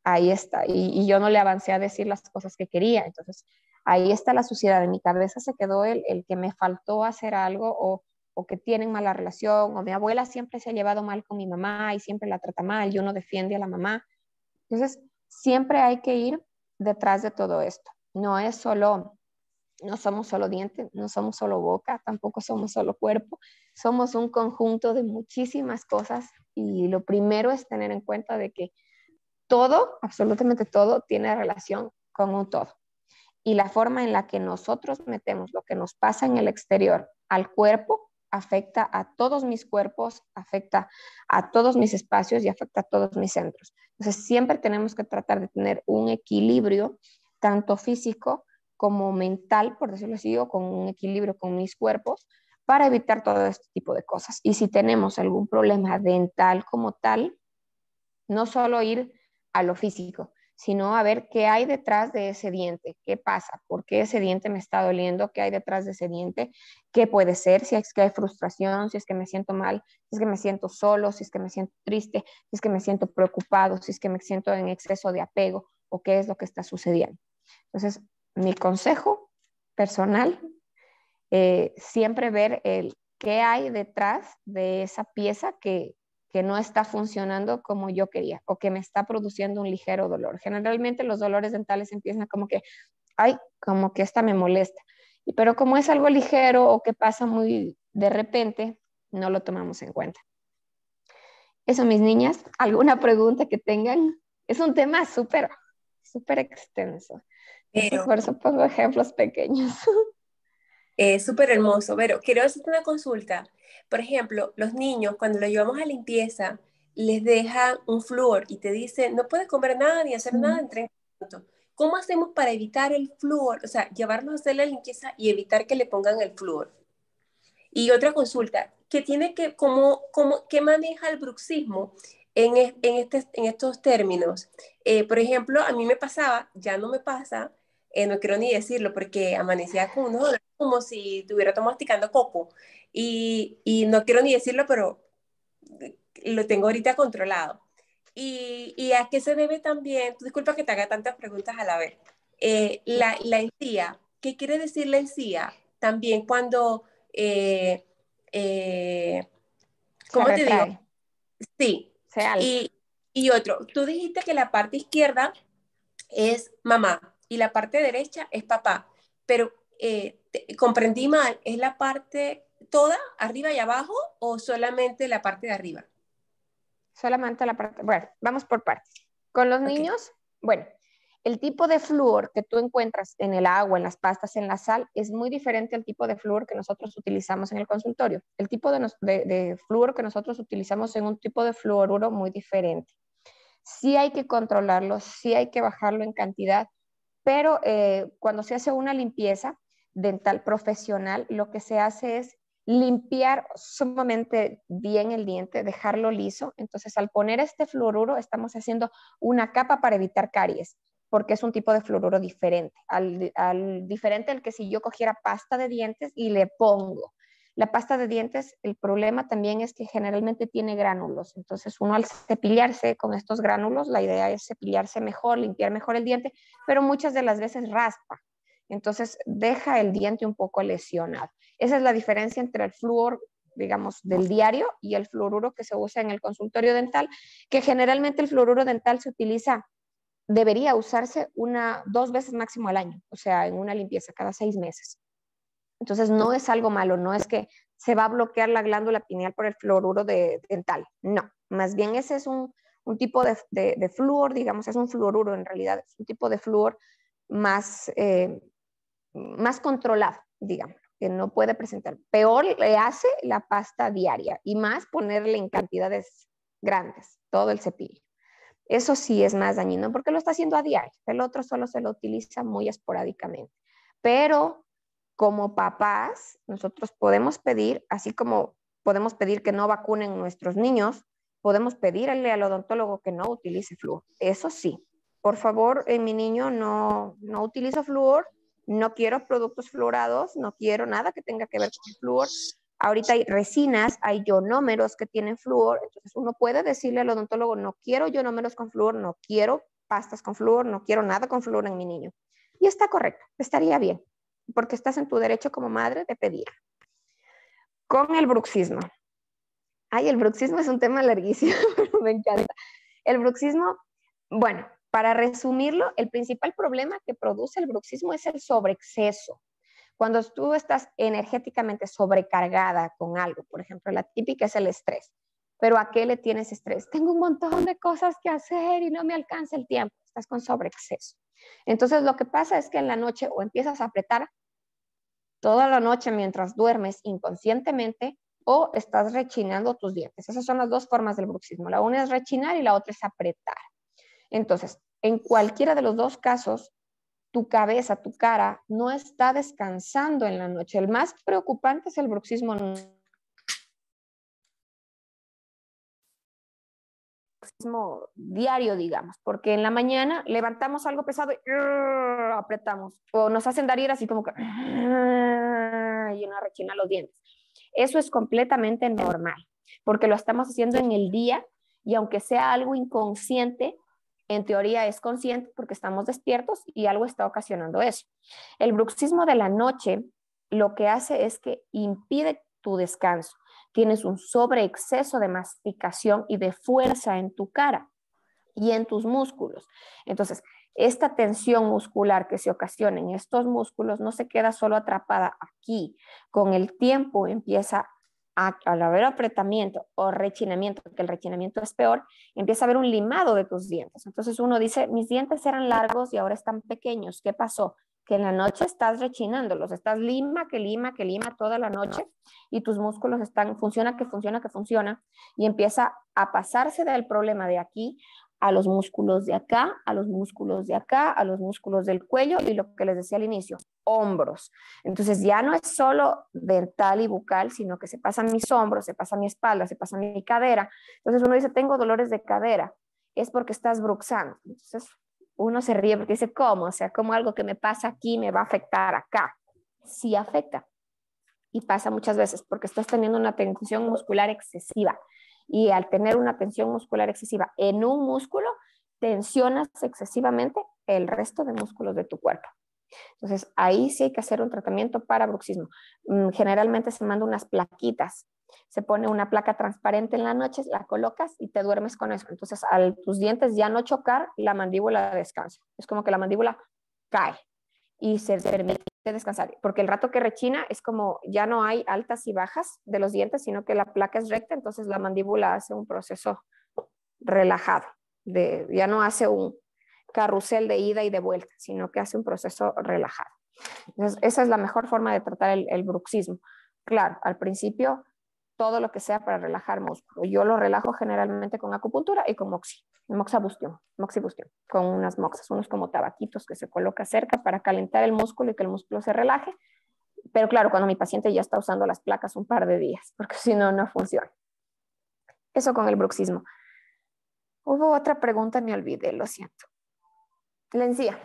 Ahí está. Y, yo no le avancé a decir las cosas que quería. Entonces, ahí está la suciedad. En mi cabeza se quedó el, el que me faltó hacer algo o, o, que tienen mala relación o mi abuela siempre se ha llevado mal con mi mamá y siempre la trata mal y uno defiende a la mamá. Entonces, siempre hay que ir detrás de todo esto. No es solo no somos solo dientes, no somos solo boca, tampoco somos solo cuerpo, somos un conjunto de muchísimas cosas y lo primero es tener en cuenta de que todo, absolutamente todo, tiene relación con un todo. Y la forma en la que nosotros metemos lo que nos pasa en el exterior al cuerpo afecta a todos mis cuerpos, afecta a todos mis espacios y afecta a todos mis centros. Entonces siempre tenemos que tratar de tener un equilibrio tanto físico como mental, por decirlo así, o con un equilibrio con mis cuerpos para evitar todo este tipo de cosas. Y si tenemos algún problema dental como tal, no solo ir a lo físico, sino a ver qué hay detrás de ese diente, qué pasa, por qué ese diente me está doliendo, qué hay detrás de ese diente, qué puede ser, si es que hay frustración, si es que me siento mal, si es que me siento solo, si es que me siento triste, si es que me siento preocupado, si es que me siento en exceso de apego o qué es lo que está sucediendo. Entonces, mi consejo personal, eh, siempre ver el qué hay detrás de esa pieza que, que no está funcionando como yo quería o que me está produciendo un ligero dolor. Generalmente los dolores dentales empiezan como que, ay, como que esta me molesta. Pero como es algo ligero o que pasa muy de repente, no lo tomamos en cuenta. Eso, mis niñas, ¿alguna pregunta que tengan? Es un tema súper, súper extenso. Pero, Por eso ejemplos pequeños. (laughs) Es súper hermoso, pero quiero hacerte una consulta. Por ejemplo, los niños cuando los llevamos a limpieza, les dejan un flúor y te dicen, no puedes comer nada ni hacer nada en 30 minutos. ¿Cómo hacemos para evitar el flúor? O sea, llevarlos a hacer la limpieza y evitar que le pongan el flúor. Y otra consulta, que tiene que, ¿cómo, cómo, qué maneja el bruxismo en, en, este, en estos términos? Eh, por ejemplo, a mí me pasaba, ya no me pasa, eh, no quiero ni decirlo porque amanecía con unos como si estuviera masticando coco. Y, y, no quiero ni decirlo, pero eh, lo tengo ahorita controlado. ¿Y, a qué se debe también? Disculpa que te haga tantas preguntas a la vez. Eh, la, encía, ¿qué quiere decir la encía? También cuando, ¿cómo te digo? Sí. y, y otro, tú dijiste que la parte izquierda es mamá, y la parte derecha es papá, pero eh, comprendí mal, ¿es la parte toda, arriba y abajo o solamente la parte de arriba? Solamente la parte, bueno, vamos por partes. Con los niños, bueno, el tipo de flúor que tú encuentras en el agua, en las pastas, en la sal, es muy diferente al tipo de flúor que nosotros utilizamos en el consultorio. El tipo de, flúor que nosotros utilizamos es un tipo de fluoruro muy diferente. Sí hay que controlarlo, sí hay que bajarlo en cantidad, pero eh, cuando se hace una limpieza dental profesional, lo que se hace es limpiar sumamente bien el diente, dejarlo liso. Entonces, al poner este fluoruro, estamos haciendo una capa para evitar caries, porque es un tipo de fluoruro diferente, al diferente al que si yo cogiera pasta de dientes y le pongo. La pasta de dientes, el problema también es que generalmente tiene gránulos, entonces uno al cepillarse con estos gránulos, la idea es cepillarse mejor, limpiar mejor el diente, pero muchas de las veces raspa, entonces deja el diente un poco lesionado. Esa es la diferencia entre el flúor digamos, del diario y el fluoruro que se usa en el consultorio dental, que generalmente el fluoruro dental se utiliza debería usarse una, dos veces máximo al año, o sea, en una limpieza cada seis meses. Entonces, no es algo malo, no es que se va a bloquear la glándula pineal por el fluoruro dental, no, más bien ese es un, tipo de, de, flúor, digamos, es un fluoruro en realidad, es un tipo de flúor más, eh, más controlado, digamos, que no puede presentar. Peor le hace la pasta diaria y más ponerle en cantidades grandes todo el cepillo. Eso sí es más dañino porque lo está haciendo a diario. El otro solo se lo utiliza muy esporádicamente. Pero como papás, nosotros podemos pedir, así como podemos pedir que no vacunen nuestros niños, podemos pedirle al odontólogo que no utilice flúor. Eso sí, por favor, en eh, mi niño no, no utilizo flúor, no quiero productos fluorados, no quiero nada que tenga que ver con flúor. Ahorita hay resinas, hay ionómeros que tienen flúor, entonces uno puede decirle al odontólogo, no quiero ionómeros con flúor, no quiero pastas con flúor, no quiero nada con flúor en mi niño. Y está correcto, estaría bien porque estás en tu derecho como madre de pedir. Con el bruxismo. Ay, el bruxismo es un tema larguísimo, (laughs) pero me encanta. El bruxismo, bueno, para resumirlo, el principal problema que produce el bruxismo es el sobreexceso. Cuando tú estás energéticamente sobrecargada con algo, por ejemplo, la típica es el estrés. Pero ¿a qué le tienes estrés? Tengo un montón de cosas que hacer y no me alcanza el tiempo. Estás con sobreexceso. Entonces lo que pasa es que en la noche o empiezas a apretar toda la noche mientras duermes inconscientemente o estás rechinando tus dientes. Esas son las dos formas del bruxismo. La una es rechinar y la otra es apretar. Entonces, en cualquiera de los dos casos, tu cabeza, tu cara no está descansando en la noche. El más preocupante es el bruxismo diario, digamos, porque en la mañana levantamos algo pesado y apretamos, o nos hacen dar ir así como que y una rechina los dientes. Eso es completamente normal, porque lo estamos haciendo en el día y aunque sea algo inconsciente, en teoría es consciente porque estamos despiertos y algo está ocasionando eso. El bruxismo de la noche lo que hace es que impide tu descanso tienes un sobreexceso de masticación y de fuerza en tu cara y en tus músculos. Entonces, esta tensión muscular que se ocasiona en estos músculos no se queda solo atrapada aquí, con el tiempo empieza a, haber apretamiento o rechinamiento, que el rechinamiento es peor, empieza a haber un limado de tus dientes. Entonces uno dice, mis dientes eran largos y ahora están pequeños, ¿qué pasó? en la noche estás rechinándolos, estás lima, que lima, que lima toda la noche y tus músculos están, funciona, que funciona, que funciona y empieza a pasarse del problema de aquí a los músculos de acá, a los músculos de acá, a los músculos del cuello y lo que les decía al inicio, hombros. Entonces ya no es solo dental y bucal, sino que se pasan mis hombros, se pasa mi espalda, se pasa mi cadera. Entonces uno dice, tengo dolores de cadera, es porque estás bruxando. Entonces uno se ríe porque dice, ¿cómo? O sea, ¿cómo algo que me pasa aquí me va a afectar acá? Sí afecta. Y pasa muchas veces porque estás teniendo una tensión muscular excesiva. Y al tener una tensión muscular excesiva en un músculo, tensionas excesivamente el resto de músculos de tu cuerpo. Entonces, ahí sí hay que hacer un tratamiento para bruxismo. Mm, generalmente se manda unas plaquitas. Se pone una placa transparente en la noche, la colocas y te duermes con eso. Entonces, al tus dientes ya no chocar, la mandíbula descansa. Es como que la mandíbula cae y se permite descansar, porque el rato que rechina es como ya no hay altas y bajas de los dientes, sino que la placa es recta, entonces la mandíbula hace un proceso relajado, ya no hace un, carrusel de ida y de vuelta, sino que hace un proceso relajado. esa es la mejor forma de tratar el, bruxismo. Claro, al principio todo lo que sea para relajar músculo. Yo lo relajo generalmente con acupuntura y con moxi, moxibustión, con unas moxas, unos como tabaquitos que se coloca cerca para calentar el músculo y que el músculo se relaje. Pero claro, cuando mi paciente ya está usando las placas un par de días, (laughs) porque si no, no funciona. Eso con el bruxismo. Hubo otra pregunta, me olvidé, lo siento. La encía.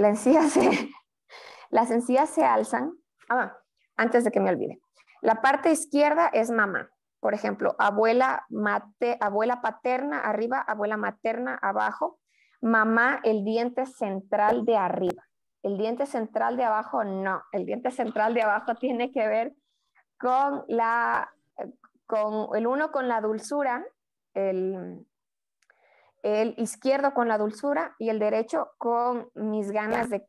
La encía. se, (laughs) las encías se alzan. Ah, antes de que me olvide. La parte izquierda es mamá. Por ejemplo, abuela, mate, abuela paterna arriba, abuela materna abajo. Mamá, el diente central de arriba. El diente central de abajo no. El diente central de abajo (laughs) tiene que ver con la, con el uno con la dulzura, el, el izquierdo con la dulzura y el derecho con mis ganas de,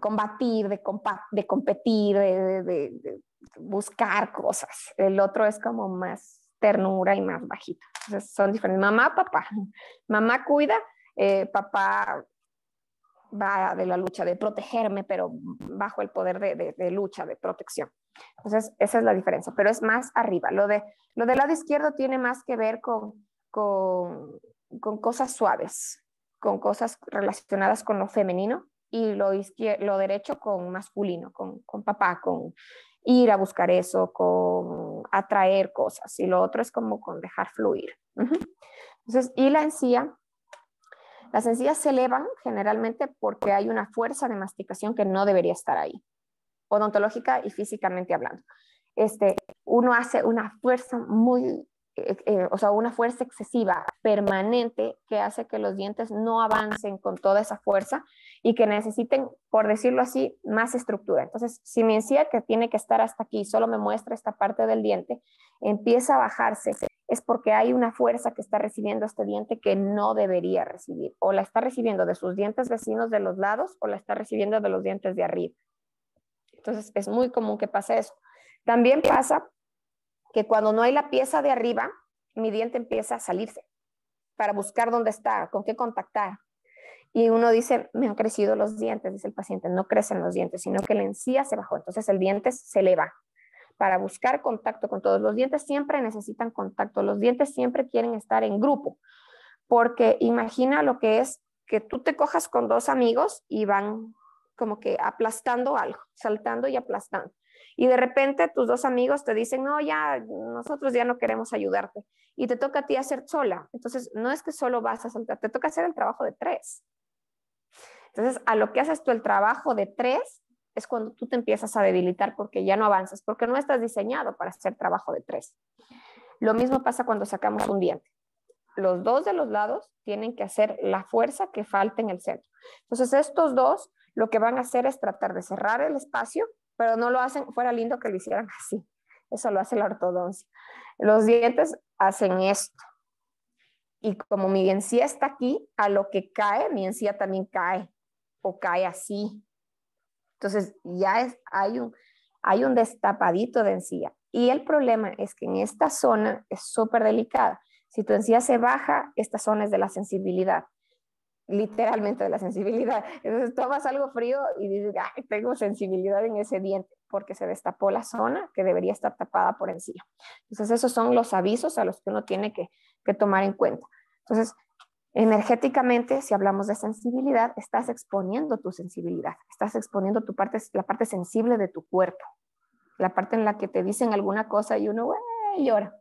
combatir, de, de competir, de, buscar cosas. El otro es como más ternura y más bajito. Entonces son diferentes. Mamá, papá. Mamá cuida, eh, papá va de la lucha, de protegerme, pero bajo el poder de, lucha, de protección. Entonces, esa es la diferencia, pero es más arriba. Lo, de, lo del lado izquierdo tiene más que ver con con cosas suaves, con cosas relacionadas con lo femenino y lo, lo derecho con masculino, con, papá, con ir a buscar eso, con atraer cosas. Y lo otro es como con dejar fluir. Entonces, y la encía, las encías se elevan generalmente porque hay una fuerza de masticación que no debería estar ahí, odontológica y físicamente hablando. Este, uno hace una fuerza muy eh, eh, o sea, una fuerza excesiva, permanente, que hace que los dientes no avancen con toda esa fuerza y que necesiten, por decirlo así, más estructura. Entonces, si me decía que tiene que estar hasta aquí, solo me muestra esta parte del diente, empieza a bajarse, es porque hay una fuerza que está recibiendo este diente que no debería recibir, o la está recibiendo de sus dientes vecinos de los lados o la está recibiendo de los dientes de arriba. Entonces, es muy común que pase eso. También pasa que cuando no hay la pieza de arriba, mi diente empieza a salirse para buscar dónde está, con qué contactar. Y uno dice, me han crecido los dientes, dice el paciente, no crecen los dientes, sino que la encía se bajó, entonces el diente se eleva. Para buscar contacto con todos los dientes siempre necesitan contacto, los dientes siempre quieren estar en grupo, porque imagina lo que es que tú te cojas con dos amigos y van como que aplastando algo, saltando y aplastando y de repente tus dos amigos te dicen, no, ya, nosotros ya no queremos ayudarte y te toca a ti hacer sola. Entonces, no es que solo vas a saltar, te toca hacer el trabajo de tres. Entonces, a lo que haces tú el trabajo de tres es cuando tú te empiezas a debilitar porque ya no avanzas, porque no estás diseñado para hacer trabajo de tres. Lo mismo pasa cuando sacamos un diente. Los dos de los lados tienen que hacer la fuerza que falta en el centro. Entonces, estos dos lo que van a hacer es tratar de cerrar el espacio pero no lo hacen, fuera lindo que lo hicieran así. Eso lo hace la ortodoncia. Los dientes hacen esto. Y como mi encía está aquí, a lo que cae, mi encía también cae o cae así. Entonces ya hay, un, hay un destapadito de encía. Y el problema es que en esta zona es súper delicada. Si tu encía se baja, esta zona es de la sensibilidad literalmente de la sensibilidad. Entonces tomas algo frío y dices, Ay, tengo sensibilidad en ese diente porque se destapó la zona que debería estar tapada por encima. Entonces esos son los avisos a los que uno tiene que, tomar en cuenta. Entonces, energéticamente, si hablamos de sensibilidad, estás exponiendo tu sensibilidad, estás exponiendo tu parte, la parte sensible de tu cuerpo, la parte en la que te dicen alguna cosa y uno llora.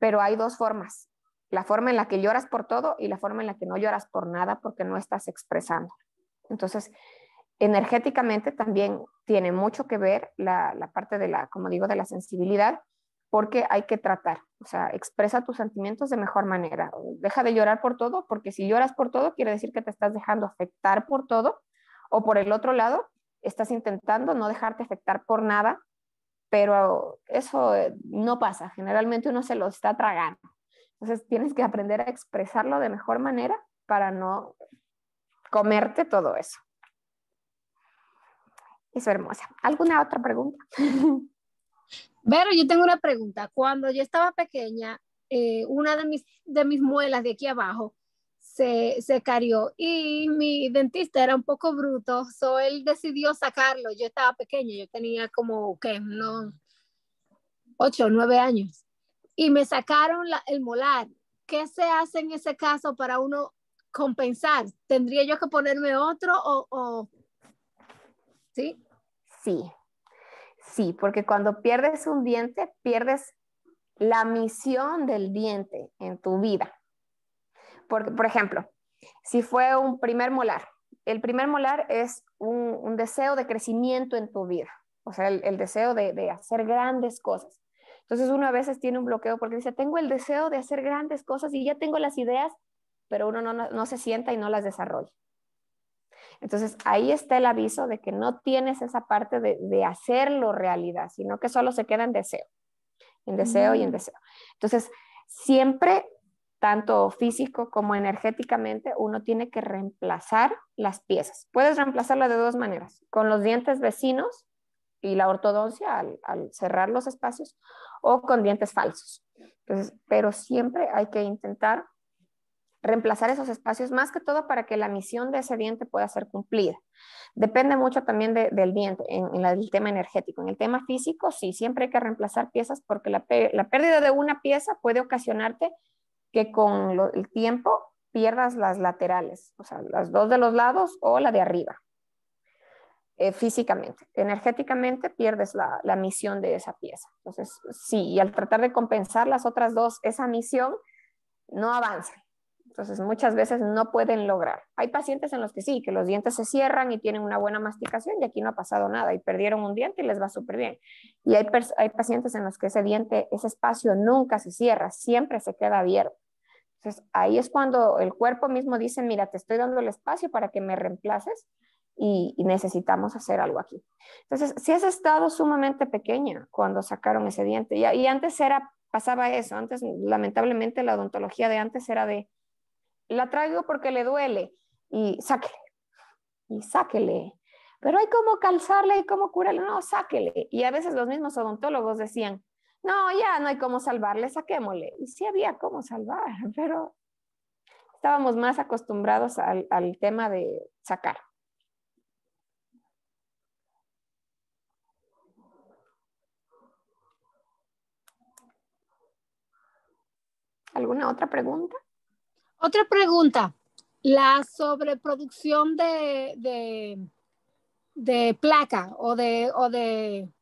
Pero hay dos formas la forma en la que lloras por todo y la forma en la que no lloras por nada porque no estás expresando. Entonces, energéticamente también tiene mucho que ver la, parte de la, como digo, de la sensibilidad, porque hay que tratar, o sea, expresa tus sentimientos de mejor manera. Deja de llorar por todo, porque si lloras por todo, quiere decir que te estás dejando afectar por todo, o por el otro lado, estás intentando no dejarte afectar por nada, pero eso eh, no pasa, generalmente uno se lo está tragando entonces tienes que aprender a expresarlo de mejor manera para no comerte todo eso. Eso hermosa. ¿Alguna otra pregunta? (laughs) Vero, yo tengo una pregunta. Cuando yo estaba pequeña, eh, una de mis, de mis muelas de aquí abajo se, se carió y mi dentista era un poco bruto, so él decidió sacarlo. Yo estaba pequeña, yo tenía como, ¿qué? No, ocho, nueve años y me sacaron el molar. ¿Qué se hace en ese caso para uno compensar? ¿Tendría yo que ponerme otro o, sí? Sí, sí, porque cuando pierdes un diente, pierdes la misión del diente en tu vida. Porque, por ejemplo, si fue un primer molar, el primer molar es un, deseo de crecimiento en tu vida, o sea, el, deseo de hacer grandes cosas. Entonces uno a veces tiene un bloqueo porque dice, tengo el deseo de hacer grandes cosas y ya tengo las ideas, pero uno no, se sienta y no las desarrolla. Entonces ahí está el aviso de que no tienes esa parte de, hacerlo realidad, sino que solo se queda en deseo, en deseo y en mm. deseo. Entonces siempre, tanto físico como energéticamente, uno tiene que reemplazar las piezas. Puedes reemplazarla de dos maneras, con los dientes vecinos y la ortodoncia al, cerrar los espacios o con dientes falsos. pero siempre hay que intentar reemplazar esos espacios más que todo para que la misión de ese diente pueda ser cumplida. Depende mucho también del diente, en, el tema energético. En el tema físico, sí, siempre hay que reemplazar piezas porque la, pérdida de una pieza puede ocasionarte que con el tiempo pierdas las laterales, o sea, las dos de los lados o la de arriba. Eh, físicamente. Energéticamente pierdes la, misión de esa pieza. Entonces, sí, y al tratar de compensar las otras dos, esa misión no avanza. Entonces, muchas veces no pueden lograr. Hay pacientes en los que sí, que los dientes se cierran y tienen una buena masticación y aquí no ha pasado nada y perdieron un diente y les va súper bien. Y hay, hay pacientes en los que ese diente, ese espacio nunca se cierra, siempre se queda abierto. Entonces, ahí es cuando el cuerpo mismo dice, mira, te estoy dando el espacio para que me reemplaces, y, necesitamos hacer algo aquí. Entonces, si has estado sumamente pequeña cuando sacaron ese diente. Y, y antes era, pasaba eso, antes lamentablemente la odontología de antes era de, la traigo porque le duele y sáquele, y sáquele. Pero hay como calzarle y como curarle, no, sáquele. Y a veces los mismos odontólogos decían, no, ya no hay cómo salvarle, saquémosle. Y sí había cómo salvar, (laughs) pero estábamos más acostumbrados al tema de sacar. ¿Alguna otra pregunta? Otra pregunta. La sobreproducción de, de, placa o de, o de,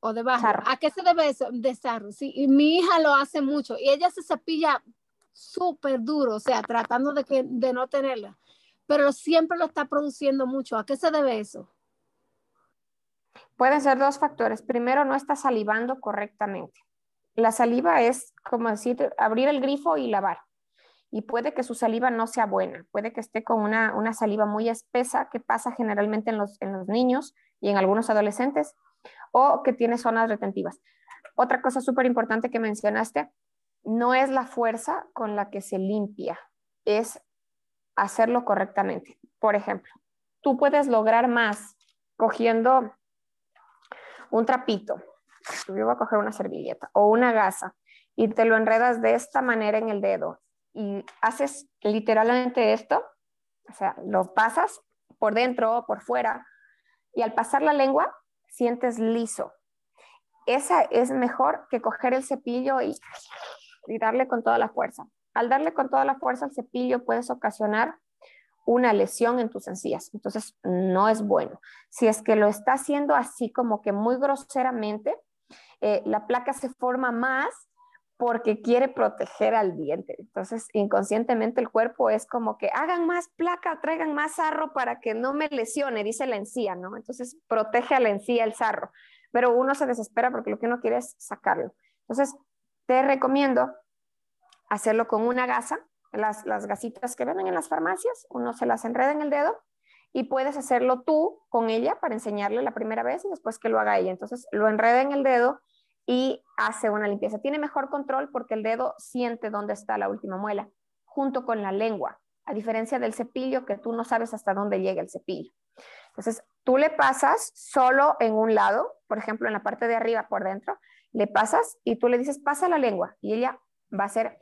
o de barro. ¿A qué se debe eso? De sí. Y mi hija lo hace mucho y ella se cepilla súper duro, o sea, tratando de, de no tenerla. Pero siempre lo está produciendo mucho. ¿A qué se debe eso? Pueden ser dos factores. Primero, no está salivando correctamente. La saliva es como decir, abrir el grifo y lavar. Y puede que su saliva no sea buena, puede que esté con una, saliva muy espesa que pasa generalmente en los, en los niños y en algunos adolescentes, o que tiene zonas retentivas. Otra cosa súper importante que mencionaste, no es la fuerza con la que se limpia, es hacerlo correctamente. Por ejemplo, tú puedes lograr más cogiendo un trapito yo voy a coger una servilleta o una gasa y te lo enredas de esta manera en el dedo y haces literalmente esto, o sea, lo pasas por dentro o por fuera y al pasar la lengua sientes liso. Esa es mejor que coger el cepillo y, y darle con toda la fuerza. Al darle con toda la fuerza al cepillo puedes ocasionar una lesión en tus encías. Entonces, no es bueno. Si es que lo está haciendo así como que muy groseramente, eh, la placa se forma más porque quiere proteger al diente. Entonces, inconscientemente el cuerpo es como que hagan más placa, traigan más sarro para que no me lesione, dice la encía, ¿no? Entonces, protege a la encía el sarro, pero uno se desespera porque lo que uno quiere es sacarlo. Entonces, te recomiendo hacerlo con una gasa, las, las gasitas que venden en las farmacias, uno se las enreda en el dedo y puedes hacerlo tú con ella para enseñarle la primera vez y después que lo haga ella. Entonces lo enreda en el dedo y hace una limpieza. Tiene mejor control porque el dedo siente dónde está la última muela, junto con la lengua, a diferencia del cepillo que tú no sabes hasta dónde llega el cepillo. Entonces tú le pasas solo en un lado, por ejemplo en la parte de arriba por dentro, le pasas y tú le dices pasa la lengua y ella va a hacer.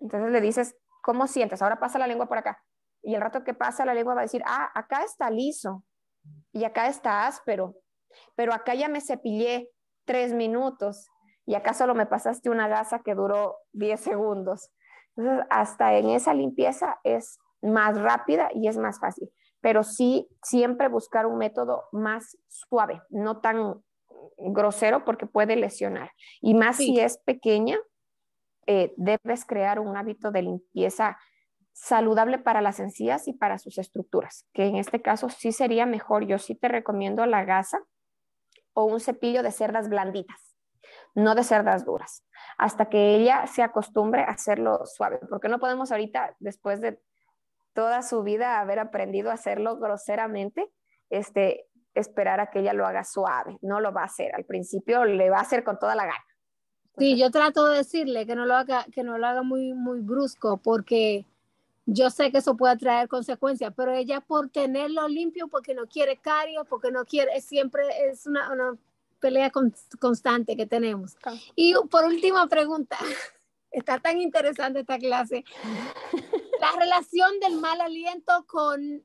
Entonces le dices, ¿cómo sientes? Ahora pasa la lengua por acá y el rato que pasa la lengua va a decir, ah, acá está liso y acá está áspero, pero acá ya me cepillé tres minutos y acá solo me pasaste una gasa que duró diez segundos. Entonces, hasta en esa limpieza es más rápida y es más fácil, pero sí siempre buscar un método más suave, no tan grosero porque puede lesionar. Y más si es pequeña, eh, debes crear un hábito de limpieza saludable para las encías y para sus estructuras, que en este caso sí sería mejor, yo sí te recomiendo la gasa o un cepillo de cerdas blanditas, no de cerdas duras, hasta que ella se acostumbre a hacerlo suave, porque no podemos ahorita, después de toda su vida haber aprendido a hacerlo groseramente, este, esperar a que ella lo haga suave, no lo va a hacer, al principio le va a hacer con toda la gana. Sí, yo trato de decirle que no lo haga, que no lo haga muy, muy brusco, porque yo sé que eso puede traer consecuencias, pero ella por tenerlo limpio, porque no quiere caries, porque no quiere, siempre es una, pelea constante que tenemos. Y por última pregunta, (laughs) está tan interesante esta clase, (laughs) la relación del mal aliento con,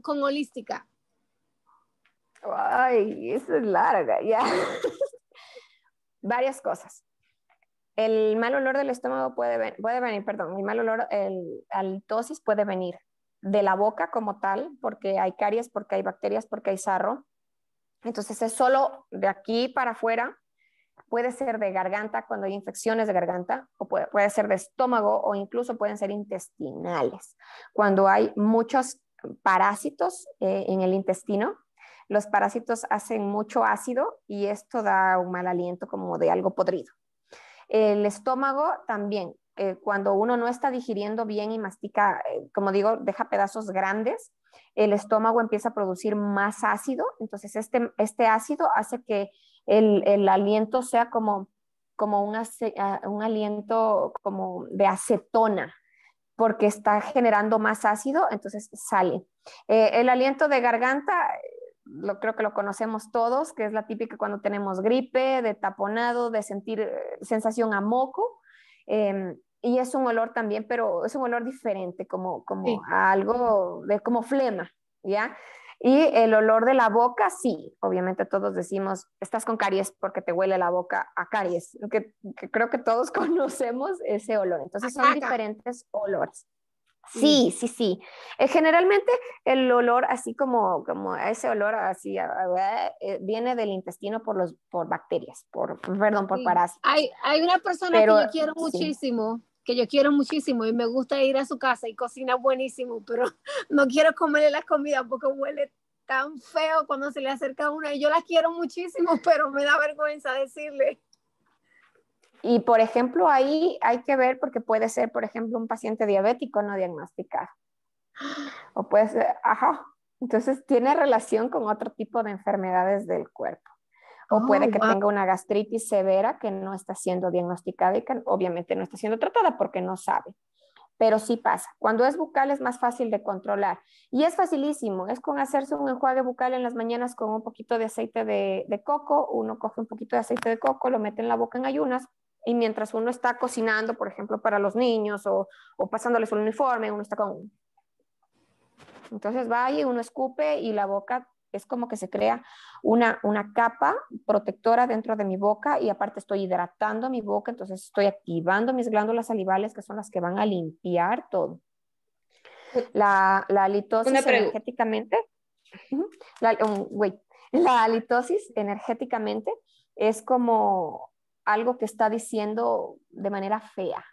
con holística. Ay, eso es larga, ya. (laughs) Varias cosas. El mal olor del estómago puede, puede venir, perdón, el mal olor, el tosis puede venir de la boca como tal, porque hay caries, porque hay bacterias, porque hay sarro. Entonces es solo de aquí para afuera, puede ser de garganta cuando hay infecciones de garganta, o puede, ser de estómago, o incluso pueden ser intestinales. Cuando hay muchos parásitos eh, en el intestino, los parásitos hacen mucho ácido y esto da un mal aliento como de algo podrido. El estómago también, eh, cuando uno no está digiriendo bien y mastica, eh, como digo, deja pedazos grandes, el estómago empieza a producir más ácido, entonces este, este ácido hace que el, aliento sea como, como un, un aliento como de acetona, porque está generando más ácido, entonces sale. Eh, el aliento de garganta lo, creo que lo conocemos todos, que es la típica cuando tenemos gripe, de taponado, de sentir eh, sensación a moco. Em, y es un olor también, pero es un olor diferente, como, como algo de como flema, ¿ya? Y el olor de la boca, sí, obviamente todos decimos, estás con caries porque te huele la boca a caries, que creo que todos (laughs) conocemos ese olor. Entonces son diferentes olores. Sí, sí, sí. Eh, generalmente el olor, así como, como ese olor así, eh, viene del intestino por, los, por bacterias, por, perdón, por parásitos. Hay, hay, una persona que yo quiero muchísimo, que yo quiero muchísimo y me gusta ir a su casa y cocina buenísimo, pero (laughs) no quiero comerle las comidas porque huele tan feo cuando se le acerca una y yo las quiero muchísimo, (laughs) pero me da vergüenza decirle. Y, por ejemplo, ahí hay que ver porque puede ser, por ejemplo, un paciente diabético no diagnosticado. O puede ser, ajá, entonces tiene relación con otro tipo de enfermedades del cuerpo. O puede que tenga una gastritis severa que no está siendo diagnosticada y que obviamente no está siendo tratada porque no sabe. Pero sí pasa. Cuando es bucal es más fácil de controlar. Y es facilísimo. Es con hacerse un enjuague bucal en las mañanas con un poquito de aceite de coco. Uno coge un poquito de aceite de coco, lo mete en la boca en ayunas, y mientras uno está cocinando, por ejemplo, para los niños o, o pasándoles un uniforme, uno está con... Entonces va y uno escupe y la boca es como que se crea una, una capa protectora dentro de mi boca y aparte estoy hidratando mi boca, entonces estoy activando mis glándulas salivales que son las que van a limpiar todo. La, la halitosis energéticamente, la, um, la halitosis energéticamente es como algo que está diciendo de manera fea.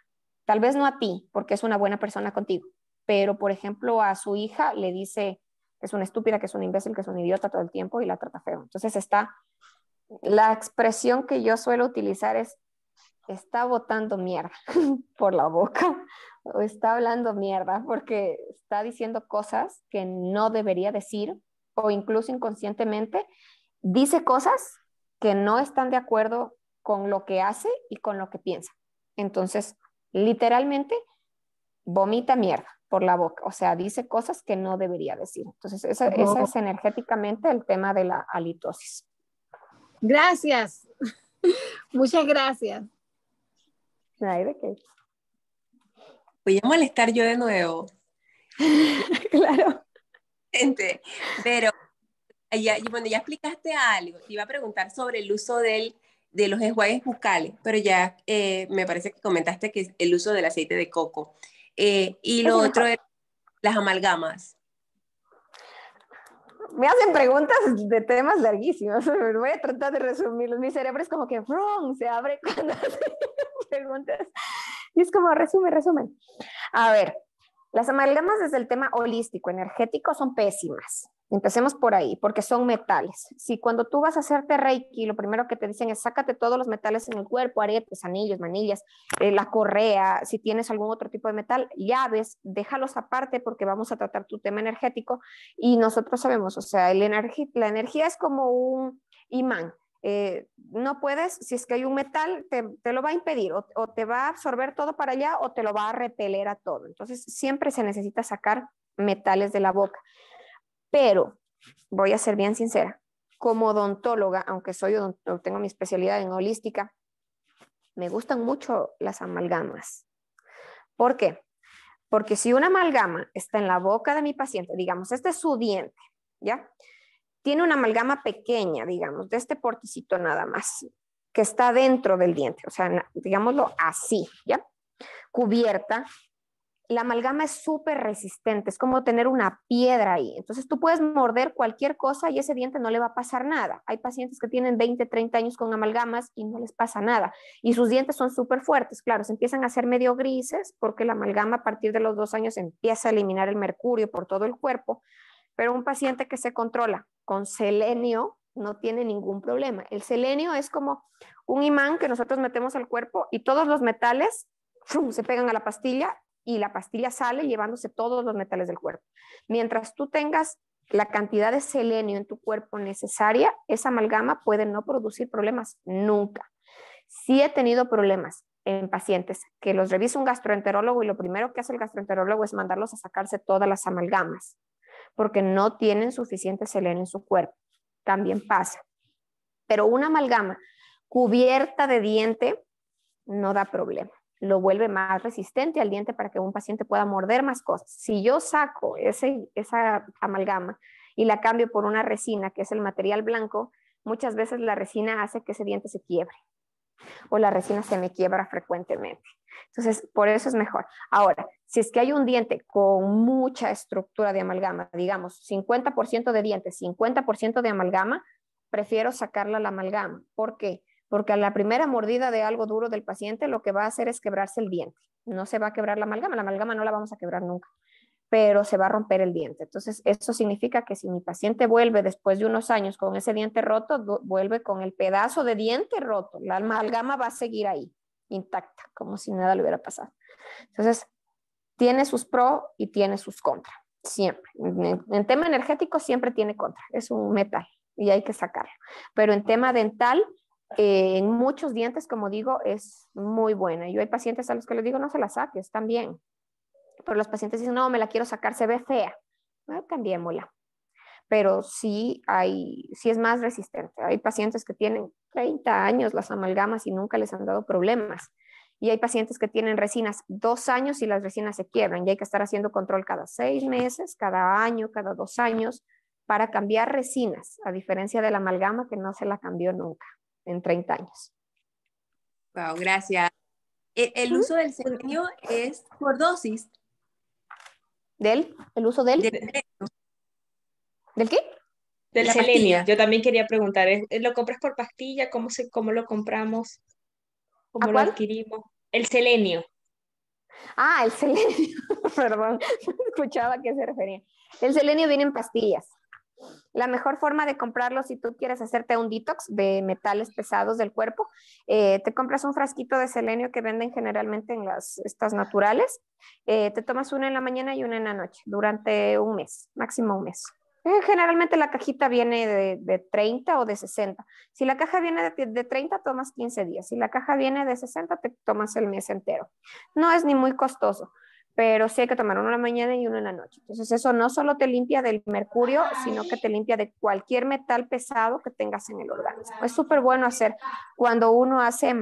Tal vez no a ti, porque es una buena persona contigo, pero por ejemplo a su hija le dice que es una estúpida, que es un imbécil, que es un idiota todo el tiempo y la trata feo. Entonces está, la expresión que yo suelo utilizar es, está botando mierda (laughs) por la boca o está hablando mierda porque está diciendo cosas que no debería decir o incluso inconscientemente dice cosas que no están de acuerdo con lo que hace y con lo que piensa. Entonces, literalmente, vomita mierda por la boca, o sea, dice cosas que no debería decir. Entonces, esa, oh. es energéticamente el tema de la halitosis. Gracias. (laughs) Muchas gracias. Ay, ¿de qué? Voy a molestar yo de nuevo. (laughs) claro. Gente, pero ya, cuando ya explicaste algo. Te iba a preguntar sobre el uso del de los esguayes bucales, pero ya eh, me parece que comentaste que es el uso del aceite de coco. Eh, y lo otro es las amalgamas. Me hacen preguntas de temas larguísimos, (laughs) voy a tratar de resumirlos. Mi cerebro es como que se abre (laughs) cuando hacen preguntas. Y es como resumen, resumen. A ver, las amalgamas desde el tema holístico, energético, son pésimas. Empecemos por ahí, porque son metales. Si cuando tú vas a hacerte reiki, lo primero que te dicen es sácate todos los metales en el cuerpo, aretes, anillos, manillas, eh, la correa, si tienes algún otro tipo de metal, llaves, déjalos aparte porque vamos a tratar tu tema energético y nosotros sabemos, o sea, la energía es como un imán. Eh, no puedes, si es que hay un metal, te, lo va a impedir o te va a absorber todo para allá o te lo va a repeler a todo. Entonces, siempre se necesita sacar metales de la boca. Pero voy a ser bien sincera, como odontóloga, aunque soy tengo mi especialidad en holística, me gustan mucho las amalgamas. ¿Por qué? Porque si una amalgama está en la boca de mi paciente, digamos, este es su diente, ¿ya? Tiene una amalgama pequeña, digamos, de este porticito nada más, que está dentro del diente, o sea, digámoslo así, ¿ya? Cubierta la amalgama es súper resistente, es como tener una piedra ahí. Entonces tú puedes morder cualquier cosa y ese diente no le va a pasar nada. Hay pacientes que tienen 20, 30 años con amalgamas y no les pasa nada. Y sus dientes son súper fuertes, claro, se empiezan a hacer medio grises porque la amalgama a partir de los dos años empieza a eliminar el mercurio por todo el cuerpo. Pero un paciente que se controla con selenio no tiene ningún problema. El selenio es como un imán que nosotros metemos al cuerpo y todos los metales se pegan a la pastilla y la pastilla sale llevándose todos los metales del cuerpo. Mientras tú tengas la cantidad de selenio en tu cuerpo necesaria, esa amalgama puede no producir problemas nunca. Sí he tenido problemas en pacientes que los revisa un gastroenterólogo y lo primero que hace el gastroenterólogo es mandarlos a sacarse todas las amalgamas porque no tienen suficiente selenio en su cuerpo. También pasa. Pero una amalgama cubierta de diente no da problema lo vuelve más resistente al diente para que un paciente pueda morder más cosas. Si yo saco ese, esa amalgama y la cambio por una resina, que es el material blanco, muchas veces la resina hace que ese diente se quiebre o la resina se me quiebra frecuentemente. Entonces, por eso es mejor. Ahora, si es que hay un diente con mucha estructura de amalgama, digamos 50% de dientes, 50% de amalgama, prefiero sacarla la amalgama. ¿Por qué? porque a la primera mordida de algo duro del paciente lo que va a hacer es quebrarse el diente. No se va a quebrar la amalgama, la amalgama no la vamos a quebrar nunca, pero se va a romper el diente. Entonces, eso significa que si mi paciente vuelve después de unos años con ese diente roto, vuelve con el pedazo de diente roto, la amalgama va a seguir ahí, intacta, como si nada le hubiera pasado. Entonces, tiene sus pro y tiene sus contra, siempre. En, tema energético siempre tiene contra, es un metal y hay que sacarlo. Pero en tema dental, eh, en muchos dientes, como digo, es muy buena. Yo hay pacientes a los que les digo, no se la saques, también. Pero los pacientes dicen, no, me la quiero sacar, se ve fea. Ah, cambiémosla. Pero sí, hay, sí es más resistente. Hay pacientes que tienen 30 años las amalgamas y nunca les han dado problemas. Y hay pacientes que tienen resinas dos años y las resinas se quiebran y hay que estar haciendo control cada seis meses, cada año, cada dos años para cambiar resinas, a diferencia de la amalgama que no se la cambió nunca en 30 años. Wow, gracias. E, ¿El, uso del selenio es por dosis? ¿Del? ¿El uso del? Del, qué? Del selenio. Yo también quería preguntar, ¿lo compras por pastilla? ¿Cómo, se, cómo lo compramos? ¿Cómo lo adquirimos? El selenio. Ah, el selenio, (laughs) perdón, (laughs) escuchaba a qué se refería. El selenio viene en pastillas. La mejor forma de comprarlo si tú quieres hacerte un detox de metales pesados del cuerpo, eh, te compras un frasquito de selenio que venden generalmente en las estas naturales, eh, te tomas una en la mañana y una en la noche durante un mes, máximo un mes. Eh, generalmente la cajita viene de, de, 30 o de 60. Si la caja viene de, de, 30, tomas 15 días. Si la caja viene de 60, te tomas el mes entero. No es ni muy costoso pero sí hay que tomar uno en la mañana y uno en la noche. Entonces eso no solo te limpia del mercurio, sino que te limpia de cualquier metal pesado que tengas en el organismo. Es súper bueno hacer cuando uno hace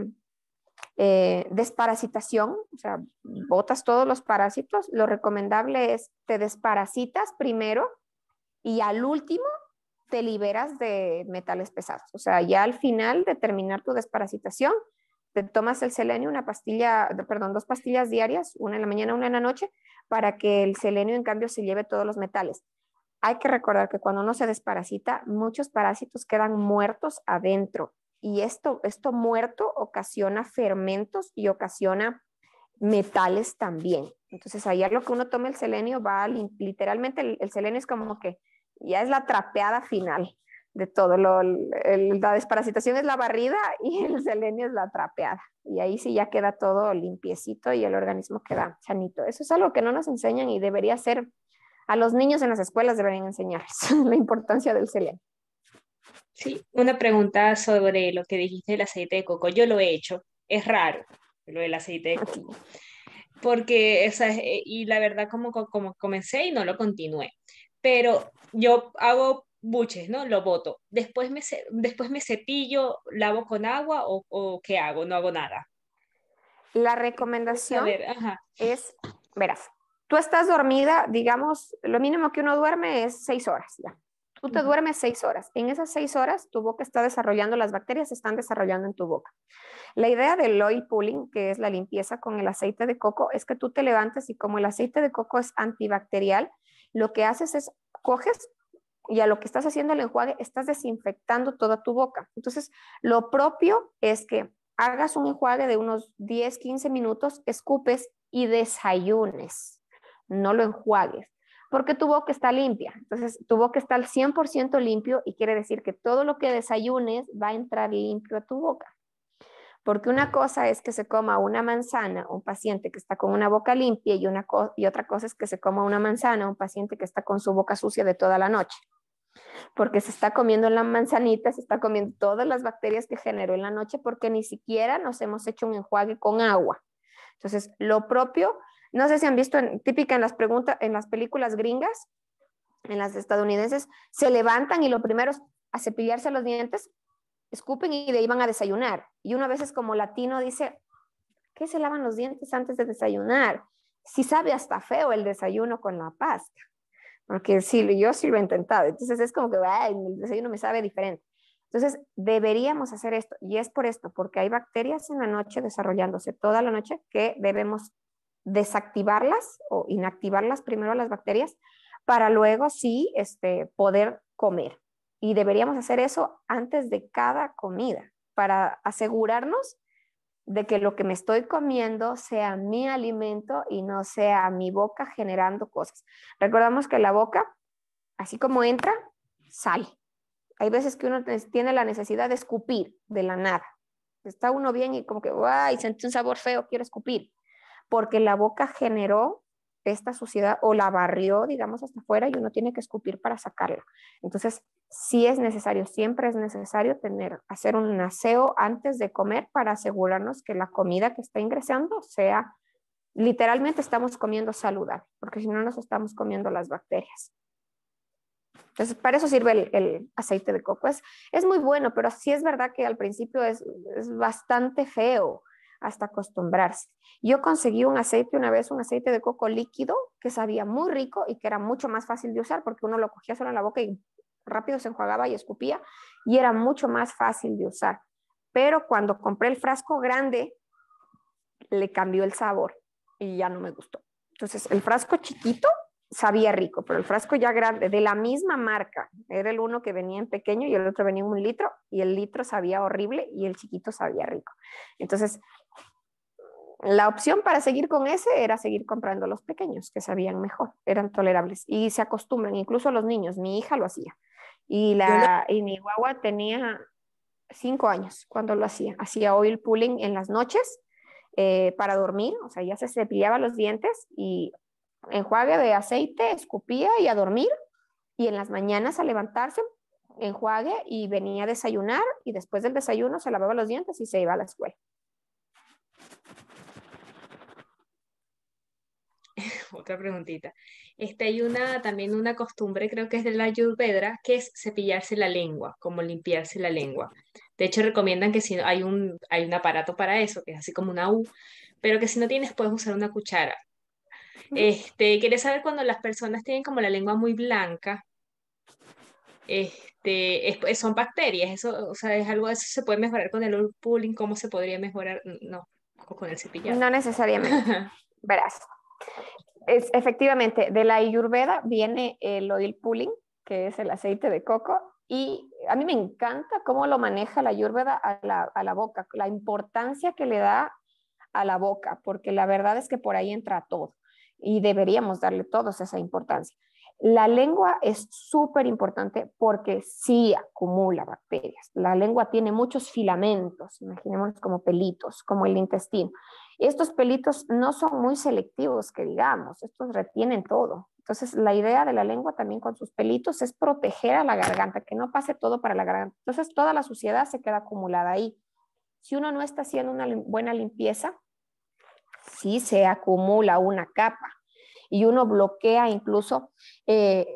eh, desparasitación, o sea, botas todos los parásitos, lo recomendable es te desparasitas primero y al último te liberas de metales pesados. O sea, ya al final de terminar tu desparasitación, te tomas el selenio, una pastilla, perdón, dos pastillas diarias, una en la mañana, una en la noche, para que el selenio en cambio se lleve todos los metales. Hay que recordar que cuando uno se desparasita, muchos parásitos quedan muertos adentro y esto, esto muerto ocasiona fermentos y ocasiona metales también. Entonces, ayer lo que uno toma el selenio va literalmente, el, el selenio es como que ya es la trapeada final de todo lo, la desparasitación es la barrida y (laughs) el selenio es la trapeada. Y ahí sí ya queda todo limpiecito y el organismo queda sanito. Eso es algo que no nos enseñan y debería ser, a los niños en las escuelas deberían enseñarles (laughs) la importancia del selenio. Sí, una pregunta sobre lo que dijiste del aceite de coco. Yo lo he hecho, es raro lo del aceite de coco. Porque, esa es, eh, y la verdad, como, como comencé y no lo continué. Pero yo hago buches, ¿no? Lo boto. Después me, después me cepillo, lavo con agua o, o qué hago, no hago nada. La recomendación es, verás, tú estás dormida, digamos, lo mínimo que uno duerme es seis horas ya. Tú te duermes seis horas. En esas seis horas, tu boca está desarrollando, las bacterias se están desarrollando en tu boca. La idea del oil pulling, que es la limpieza con el aceite de coco, es que tú te levantes y como el aceite de coco es antibacterial, lo que haces es coges y a lo que estás haciendo el enjuague, estás desinfectando toda tu boca. Entonces, lo propio es que hagas un enjuague de unos 10, 15 minutos, escupes y desayunes. No lo enjuagues, porque tu boca está limpia. Entonces, tu boca está al 100% limpio y quiere decir que todo lo que desayunes va a entrar limpio a tu boca. Porque una cosa es que se coma una manzana un paciente que está con una boca limpia y, una y otra cosa es que se coma una manzana un paciente que está con su boca sucia de toda la noche porque se está comiendo la manzanita, se está comiendo todas las bacterias que generó en la noche porque ni siquiera nos hemos hecho un enjuague con agua. Entonces, lo propio, no sé si han visto típica en las en las películas gringas, en las estadounidenses, se levantan y lo primero es a cepillarse los dientes, escupen y de ahí van a desayunar. Y uno a veces como latino dice, ¿qué se lavan los dientes antes de desayunar? Si sabe hasta feo el desayuno con la pasta porque sí, yo sí lo he intentado, entonces es como que, ay, el desayuno me sabe diferente. Entonces, deberíamos hacer esto, y es por esto, porque hay bacterias en la noche desarrollándose toda la noche que debemos desactivarlas o inactivarlas primero las bacterias para luego sí este, poder comer. Y deberíamos hacer eso antes de cada comida para asegurarnos de que lo que me estoy comiendo sea mi alimento y no sea mi boca generando cosas. Recordamos que la boca, así como entra, sale. Hay veces que uno tiene la necesidad de escupir de la nada. Está uno bien y como que, ¡ay! Sentí un sabor feo, quiero escupir. Porque la boca generó esta suciedad o la barrió, digamos, hasta afuera y uno tiene que escupir para sacarla. Entonces, sí es necesario, siempre es necesario tener, hacer un aseo antes de comer para asegurarnos que la comida que está ingresando sea, literalmente estamos comiendo saludable, porque si no nos estamos comiendo las bacterias. Entonces, para eso sirve el, aceite de coco. Es, es, muy bueno, pero sí es verdad que al principio es, es bastante feo hasta acostumbrarse. Yo conseguí un aceite una vez, un aceite de coco líquido que sabía muy rico y que era mucho más fácil de usar porque uno lo cogía solo en la boca y rápido se enjuagaba y escupía y era mucho más fácil de usar. Pero cuando compré el frasco grande, le cambió el sabor y ya no me gustó. Entonces, el frasco chiquito sabía rico, pero el frasco ya grande, de la misma marca, era el uno que venía en pequeño y el otro venía en un litro, y el litro sabía horrible y el chiquito sabía rico. Entonces, la opción para seguir con ese era seguir comprando los pequeños, que sabían mejor, eran tolerables y se acostumbran, incluso los niños, mi hija lo hacía. Y, la, mi guagua tenía cinco años cuando lo hacía. Hacía oil pulling en las noches eh, para dormir, o sea, ya se cepillaba los dientes y enjuague de aceite, escupía y a dormir. Y en las mañanas a levantarse, enjuague y venía a desayunar y después del desayuno se lavaba los dientes y se iba a la escuela. (laughs) otra preguntita. Este, hay una, también una costumbre, creo que es de la Ayurvedra, que es cepillarse la lengua, como limpiarse la lengua. De hecho, recomiendan que si hay un, hay un aparato para eso, que es así como una U, pero que si no tienes, puedes usar una cuchara. Este, quería saber cuando las personas tienen como la lengua muy blanca, este, pues, son bacterias, eso, o sea, es algo, eso se puede mejorar con el oil pulling, ¿cómo se podría mejorar? No, con el cepillado. No necesariamente. (laughs) Verás es, efectivamente, de la Ayurveda viene el oil pulling, que es el aceite de coco, y a mí me encanta cómo lo maneja la Ayurveda a la, a la boca, la importancia que le da a la boca, porque la verdad es que por ahí entra todo y deberíamos darle todos esa importancia. La lengua es súper importante porque sí acumula bacterias. La lengua tiene muchos filamentos, imaginemos como pelitos, como el intestino. Estos pelitos no son muy selectivos, que digamos, estos retienen todo. Entonces, la idea de la lengua también con sus pelitos es proteger a la garganta, que no pase todo para la garganta. Entonces, toda la suciedad se queda acumulada ahí. Si uno no está haciendo una buena limpieza, sí se acumula una capa y uno bloquea incluso eh,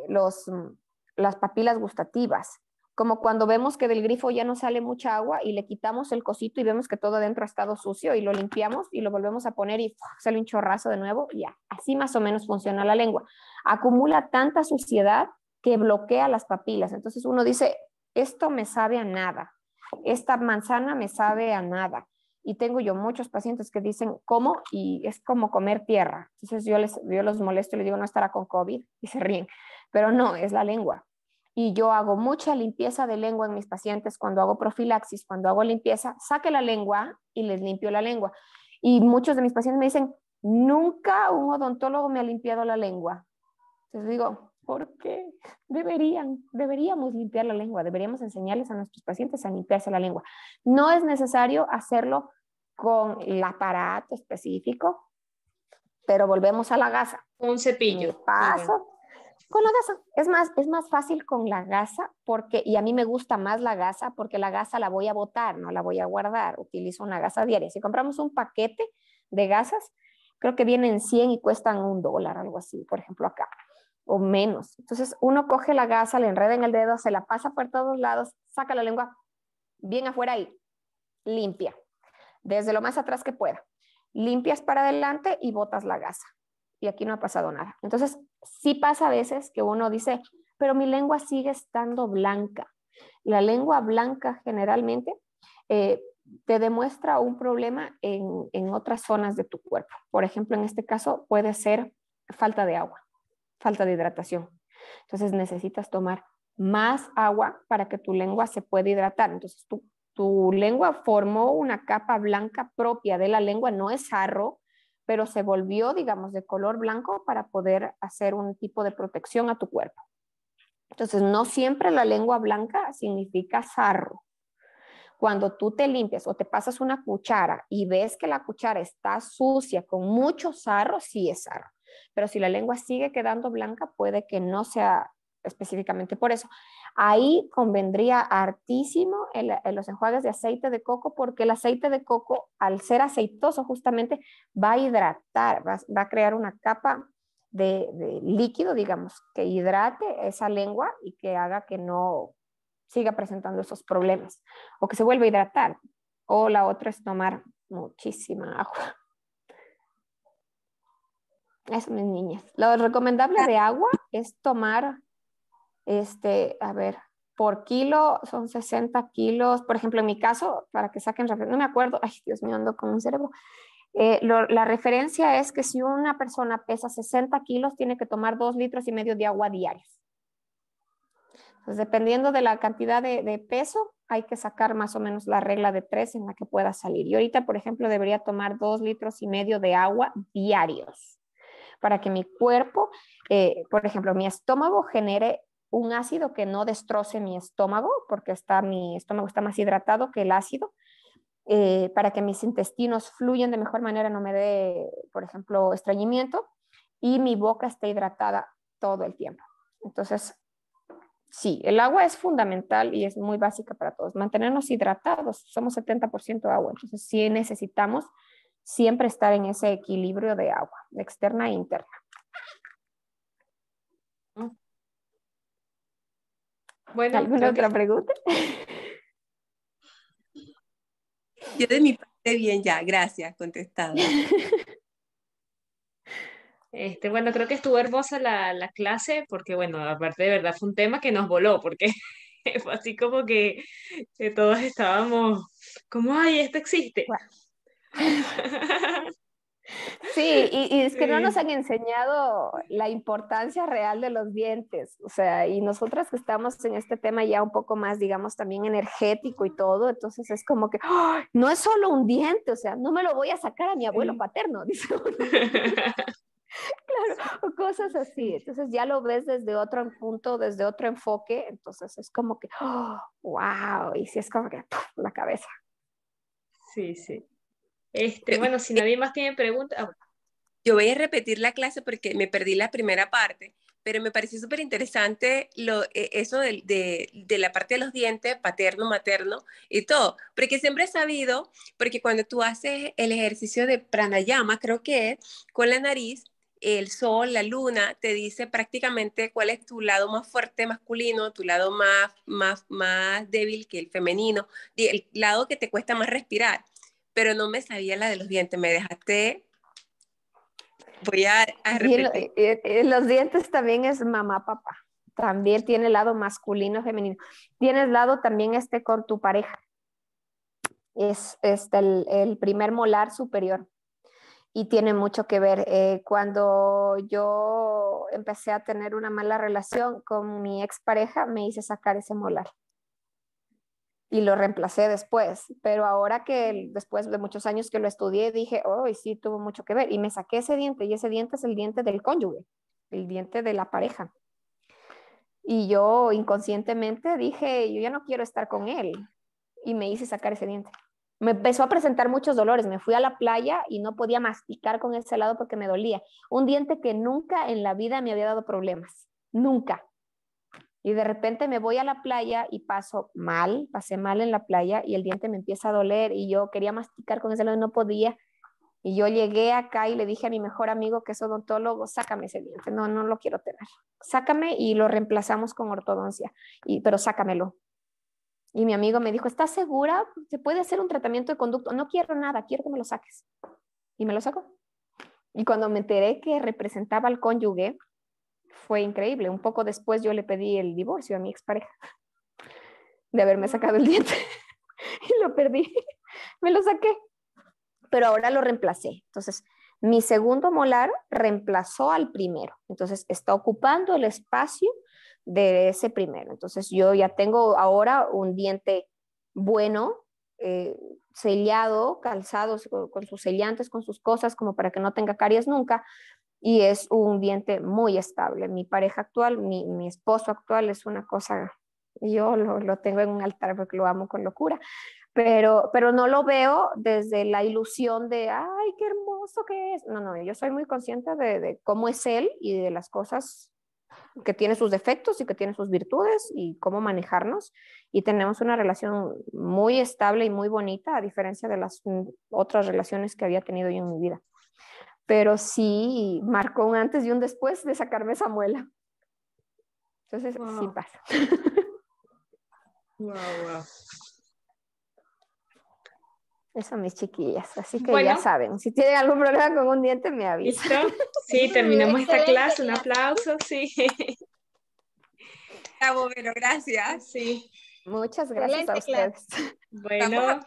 las papilas gustativas como cuando vemos que del grifo ya no sale mucha agua y le quitamos el cosito y vemos que todo adentro ha estado sucio y lo limpiamos y lo volvemos a poner y sale un chorrazo de nuevo ya. Así más o menos funciona la lengua. Acumula tanta suciedad que bloquea las papilas. Entonces uno dice, esto me sabe a nada, esta manzana me sabe a nada. Y tengo yo muchos pacientes que dicen, ¿cómo? Y es como comer tierra. Entonces yo, les, yo los molesto y les digo, no estará con COVID y se ríen. Pero no, es la lengua y yo hago mucha limpieza de lengua en mis pacientes cuando hago profilaxis, cuando hago limpieza, saque la lengua y les limpio la lengua. Y muchos de mis pacientes me dicen, nunca un odontólogo me ha limpiado la lengua. Entonces digo, ¿por qué? Deberían, deberíamos limpiar la lengua, deberíamos enseñarles a nuestros pacientes a limpiarse la lengua. No es necesario hacerlo con el aparato específico, pero volvemos a la gasa. Un cepillo. paso, con la gasa. Es más, fácil con la gasa porque, y a mí me gusta más la gasa porque la gasa la voy a botar, no la voy a guardar. Utilizo una gasa diaria. Si compramos un paquete de gasas, creo que vienen 100 y cuestan un dólar, algo así, por ejemplo, acá, o menos. Entonces uno coge la gasa, le enreda en el dedo, se la pasa por todos lados, saca la lengua bien afuera y limpia, desde lo más atrás que pueda. Limpias para adelante y botas la gasa y aquí no ha pasado nada. Entonces, sí pasa a veces que uno dice, pero mi lengua sigue estando blanca. La lengua blanca generalmente eh, te demuestra un problema en, otras zonas de tu cuerpo. Por ejemplo, en este caso puede ser falta de agua, falta de hidratación. Entonces necesitas tomar más agua para que tu lengua se pueda hidratar. Entonces tu, lengua formó una capa blanca propia de la lengua, no es arro, pero se volvió, digamos, de color blanco para poder hacer un tipo de protección a tu cuerpo. Entonces, no siempre la lengua blanca significa sarro. Cuando tú te limpias o te pasas una cuchara y ves que la cuchara está sucia con mucho sarro, sí es sarro. Pero si la lengua sigue quedando blanca, puede que no sea específicamente por eso. Ahí convendría hartísimo los enjuagues de aceite de coco porque el aceite de coco, al ser aceitoso, justamente va a hidratar, va, a crear una capa de, de, líquido, digamos, que hidrate esa lengua y que haga que no siga presentando esos problemas o que se vuelva a hidratar. O la otra es tomar muchísima agua. Eso, mis niñas. Lo recomendable ah. de agua es tomar este, a ver, por kilo son 60 kilos, por ejemplo, en mi caso, para que saquen referencia, no me acuerdo, ay Dios mío, ando con un cerebro. Eh, la referencia es que si una persona pesa 60 kilos, tiene que tomar 2 litros y medio de agua diarios. Entonces, dependiendo de la cantidad de, peso, hay que sacar más o menos la regla de 3 en la que pueda salir. Y ahorita, por ejemplo, debería tomar 2 litros y medio de agua diarios para que mi cuerpo, eh, por ejemplo, mi estómago genere un ácido que no destroce mi estómago, porque está, mi estómago está más hidratado que el ácido, eh, para que mis intestinos fluyan de mejor manera, no me dé, por ejemplo, estreñimiento, y mi boca esté hidratada todo el tiempo. Entonces, sí, el agua es fundamental y es muy básica para todos. Mantenernos hidratados, somos 70% agua, entonces sí necesitamos siempre estar en ese equilibrio de agua, externa e interna. Bueno, ¿Alguna otra pregunta? (laughs) Yo de mi parte bien ya, gracias, contestado. Este, bueno, creo que estuvo hermosa la, clase porque, bueno, aparte de verdad fue un tema que nos voló porque (laughs) fue así como que, todos estábamos como, ay, esto existe. (laughs) Sí, y, es que no nos han enseñado la importancia real de los dientes, o sea, y nosotras que estamos en este tema ya un poco más, digamos, también energético y todo, entonces es como que, ¡ah! no es solo un diente, o sea, no me lo voy a sacar a mi abuelo paterno, (laughs) dice (laughs) Claro, o cosas así. Entonces ya lo ves desde otro punto, desde otro enfoque. Entonces es como que, wow, ¡ah! y si es como que la cabeza. Sí, sí. Este, eh, bueno, si eh, nadie más tiene preguntas. Ah, yo voy a repetir la clase porque me perdí la primera parte, pero me pareció súper interesante e, eso de, la parte de los dientes, paterno, materno y todo. Porque siempre he sabido, porque cuando tú haces el ejercicio de pranayama, creo que con la nariz, el sol, la luna, te dice prácticamente cuál es tu lado más fuerte masculino, tu lado más, más, más débil que el femenino, el lado que te cuesta más respirar pero no me sabía la de los dientes, me dejaste... Voy a, repetir. Eh, eh, eh, los dientes también es mamá, papá. También tiene lado masculino, femenino. Tienes lado también este con tu pareja. Es este, el, primer molar superior y tiene mucho que ver. cuando yo empecé a tener una mala relación con mi expareja, me hice sacar ese molar y lo reemplacé después, pero ahora que después de muchos años que lo estudié dije, oh, sí, tuvo mucho que ver, y me saqué ese diente, y ese diente es el diente del cónyuge, el diente de la pareja. Y yo inconscientemente dije, yo ya no quiero estar con él, y me hice sacar ese diente. Me empezó a presentar muchos dolores, me fui a la playa y no podía masticar con ese lado porque me dolía. Un diente que nunca en la vida me había dado problemas, nunca y de repente me voy a la playa y paso mal, pasé mal en la playa y el diente me empieza a doler y yo quería masticar con ese y no podía. Y yo llegué acá y le dije a mi mejor amigo que es odontólogo, sácame ese diente, no, no lo quiero tener. Sácame y lo reemplazamos con ortodoncia, y, pero sácamelo. Y mi amigo me dijo, ¿estás segura? ¿Se puede hacer un tratamiento de conducto? No quiero nada, quiero que me lo saques. Y me lo sacó. Y cuando me enteré que representaba al cónyuge, fue increíble. Un poco después yo le pedí el divorcio a mi expareja de haberme sacado el diente (laughs) y lo perdí. Me lo saqué, pero ahora lo reemplacé. Entonces, mi segundo molar reemplazó al primero. Entonces, está ocupando el espacio de ese primero. Entonces, yo ya tengo ahora un diente bueno, eh, sellado, calzado, con, con sus sellantes, con sus cosas, como para que no tenga caries nunca, y es un diente muy estable. Mi pareja actual, mi, esposo actual es una cosa, yo lo, tengo en un altar porque lo amo con locura, pero, pero no lo veo desde la ilusión de, ay, qué hermoso que es. No, no, yo soy muy consciente de, de cómo es él y de las cosas que tiene sus defectos y que tiene sus virtudes y cómo manejarnos. Y tenemos una relación muy estable y muy bonita, a diferencia de las otras relaciones que había tenido yo en mi vida pero sí marcó un antes y un después de sacarme esa muela. Entonces, sí pasa. wow, wow. Eso, mis chiquillas. Así que ya saben, si tienen algún problema con un diente, me avisan. ¿Listo? Sí, terminamos esta clase. Un aplauso, sí. Bravo, pero gracias. Sí. Muchas gracias a ustedes. Bueno.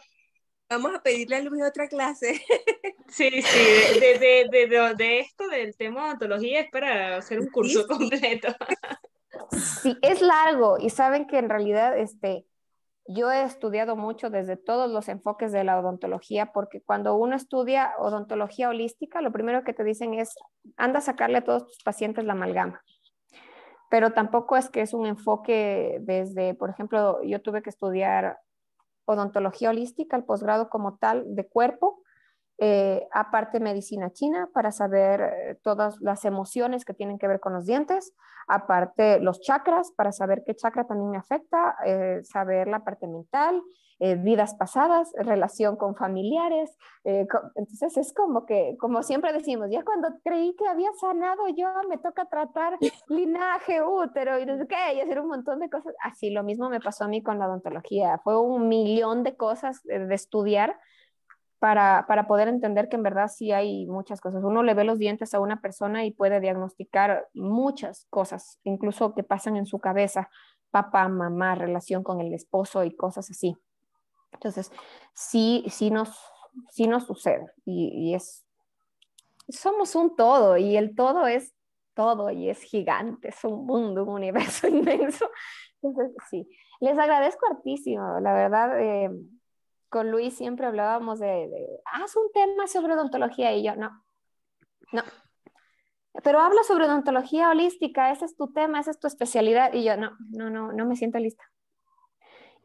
Vamos a pedirle a Luis otra clase. (laughs) Sí, sí, de, de, de esto, del tema de es para hacer un curso completo. Sí, es largo y saben que en realidad este, yo he estudiado mucho desde todos los enfoques de la odontología, porque cuando uno estudia odontología holística, lo primero que te dicen es, anda a sacarle a todos tus pacientes la amalgama. Pero tampoco es que es un enfoque desde, por ejemplo, yo tuve que estudiar odontología holística, el posgrado como tal de cuerpo, eh, aparte medicina china para saber eh, todas las emociones que tienen que ver con los dientes, aparte los chakras para saber qué chakra también me afecta, eh, saber la parte mental, eh, vidas pasadas, relación con familiares. Eh, entonces es como que, como siempre decimos, ya cuando creí que había sanado yo, me toca tratar (laughs) linaje, útero y hacer un montón de cosas. Así lo mismo me pasó a mí con la odontología. Fue un millón de cosas eh, de estudiar. Para, para, poder entender que en verdad sí hay muchas cosas. Uno le ve los dientes a una persona y puede diagnosticar muchas cosas, incluso que pasan en su cabeza, papá, mamá, relación con el esposo y cosas así. Entonces, sí, sí nos, nos sucede y, es, somos un todo y el todo es todo y es gigante, es un mundo, un universo (laughs) inmenso. Entonces, sí, les agradezco hartísimo, la verdad. Eh, con Luis siempre hablábamos de, de, haz un tema sobre odontología y yo, no, no. Pero habla sobre odontología holística, ese es tu tema, esa es tu especialidad y yo, no, no, no, no me siento lista.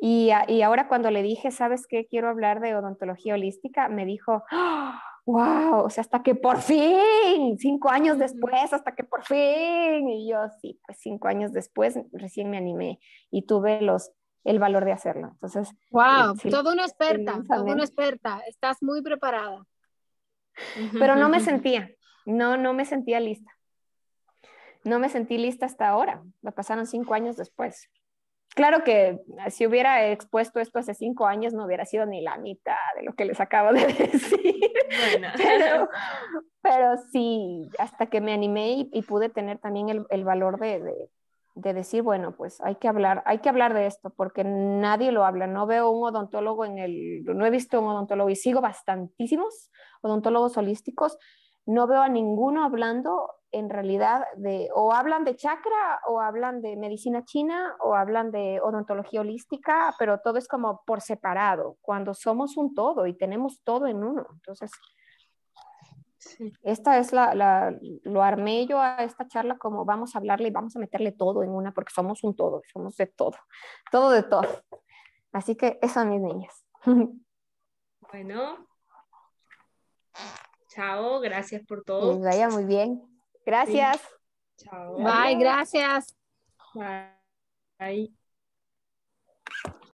Ah, y, ahora cuando le dije, ¿sabes qué? Quiero hablar de odontología holística, me dijo, wow, ¡Ah! o sea, hasta que por fin, cinco años después, hasta que por fin. Y yo, sí, pues cinco años después recién me animé y tuve el valor de hacerlo. Entonces, wow, eh, Todo una experta, todo una experta, estás muy preparada. Pero no me sentía, no, no me sentía lista. No me sentí lista hasta ahora, me pasaron cinco años después. Claro que ah, si hubiera expuesto esto hace cinco años no hubiera sido ni la mitad de lo que les acabo de (laughs) decir. (laughs) Pero, sí, hasta que me animé y, pude tener también el, valor de, decir, bueno, pues hay que hablar, hay que hablar de esto porque nadie lo habla. No veo un odontólogo en el, no he visto un odontólogo y sigo bastantísimos odontólogos holísticos no veo a ninguno hablando en realidad de, o hablan de chakra, o hablan de medicina china, o hablan de odontología holística, pero todo es como por separado, cuando somos un todo y tenemos todo en uno. Entonces, esta es la, lo armé yo a esta charla como vamos a hablarle y vamos a meterle todo en una, porque somos un todo, somos de todo, todo de todo. Así que eso, mis niñas. (laughs) Bueno. Chao, gracias por todo. vaya muy bien. Gracias. Chao. Bye, gracias. Bye.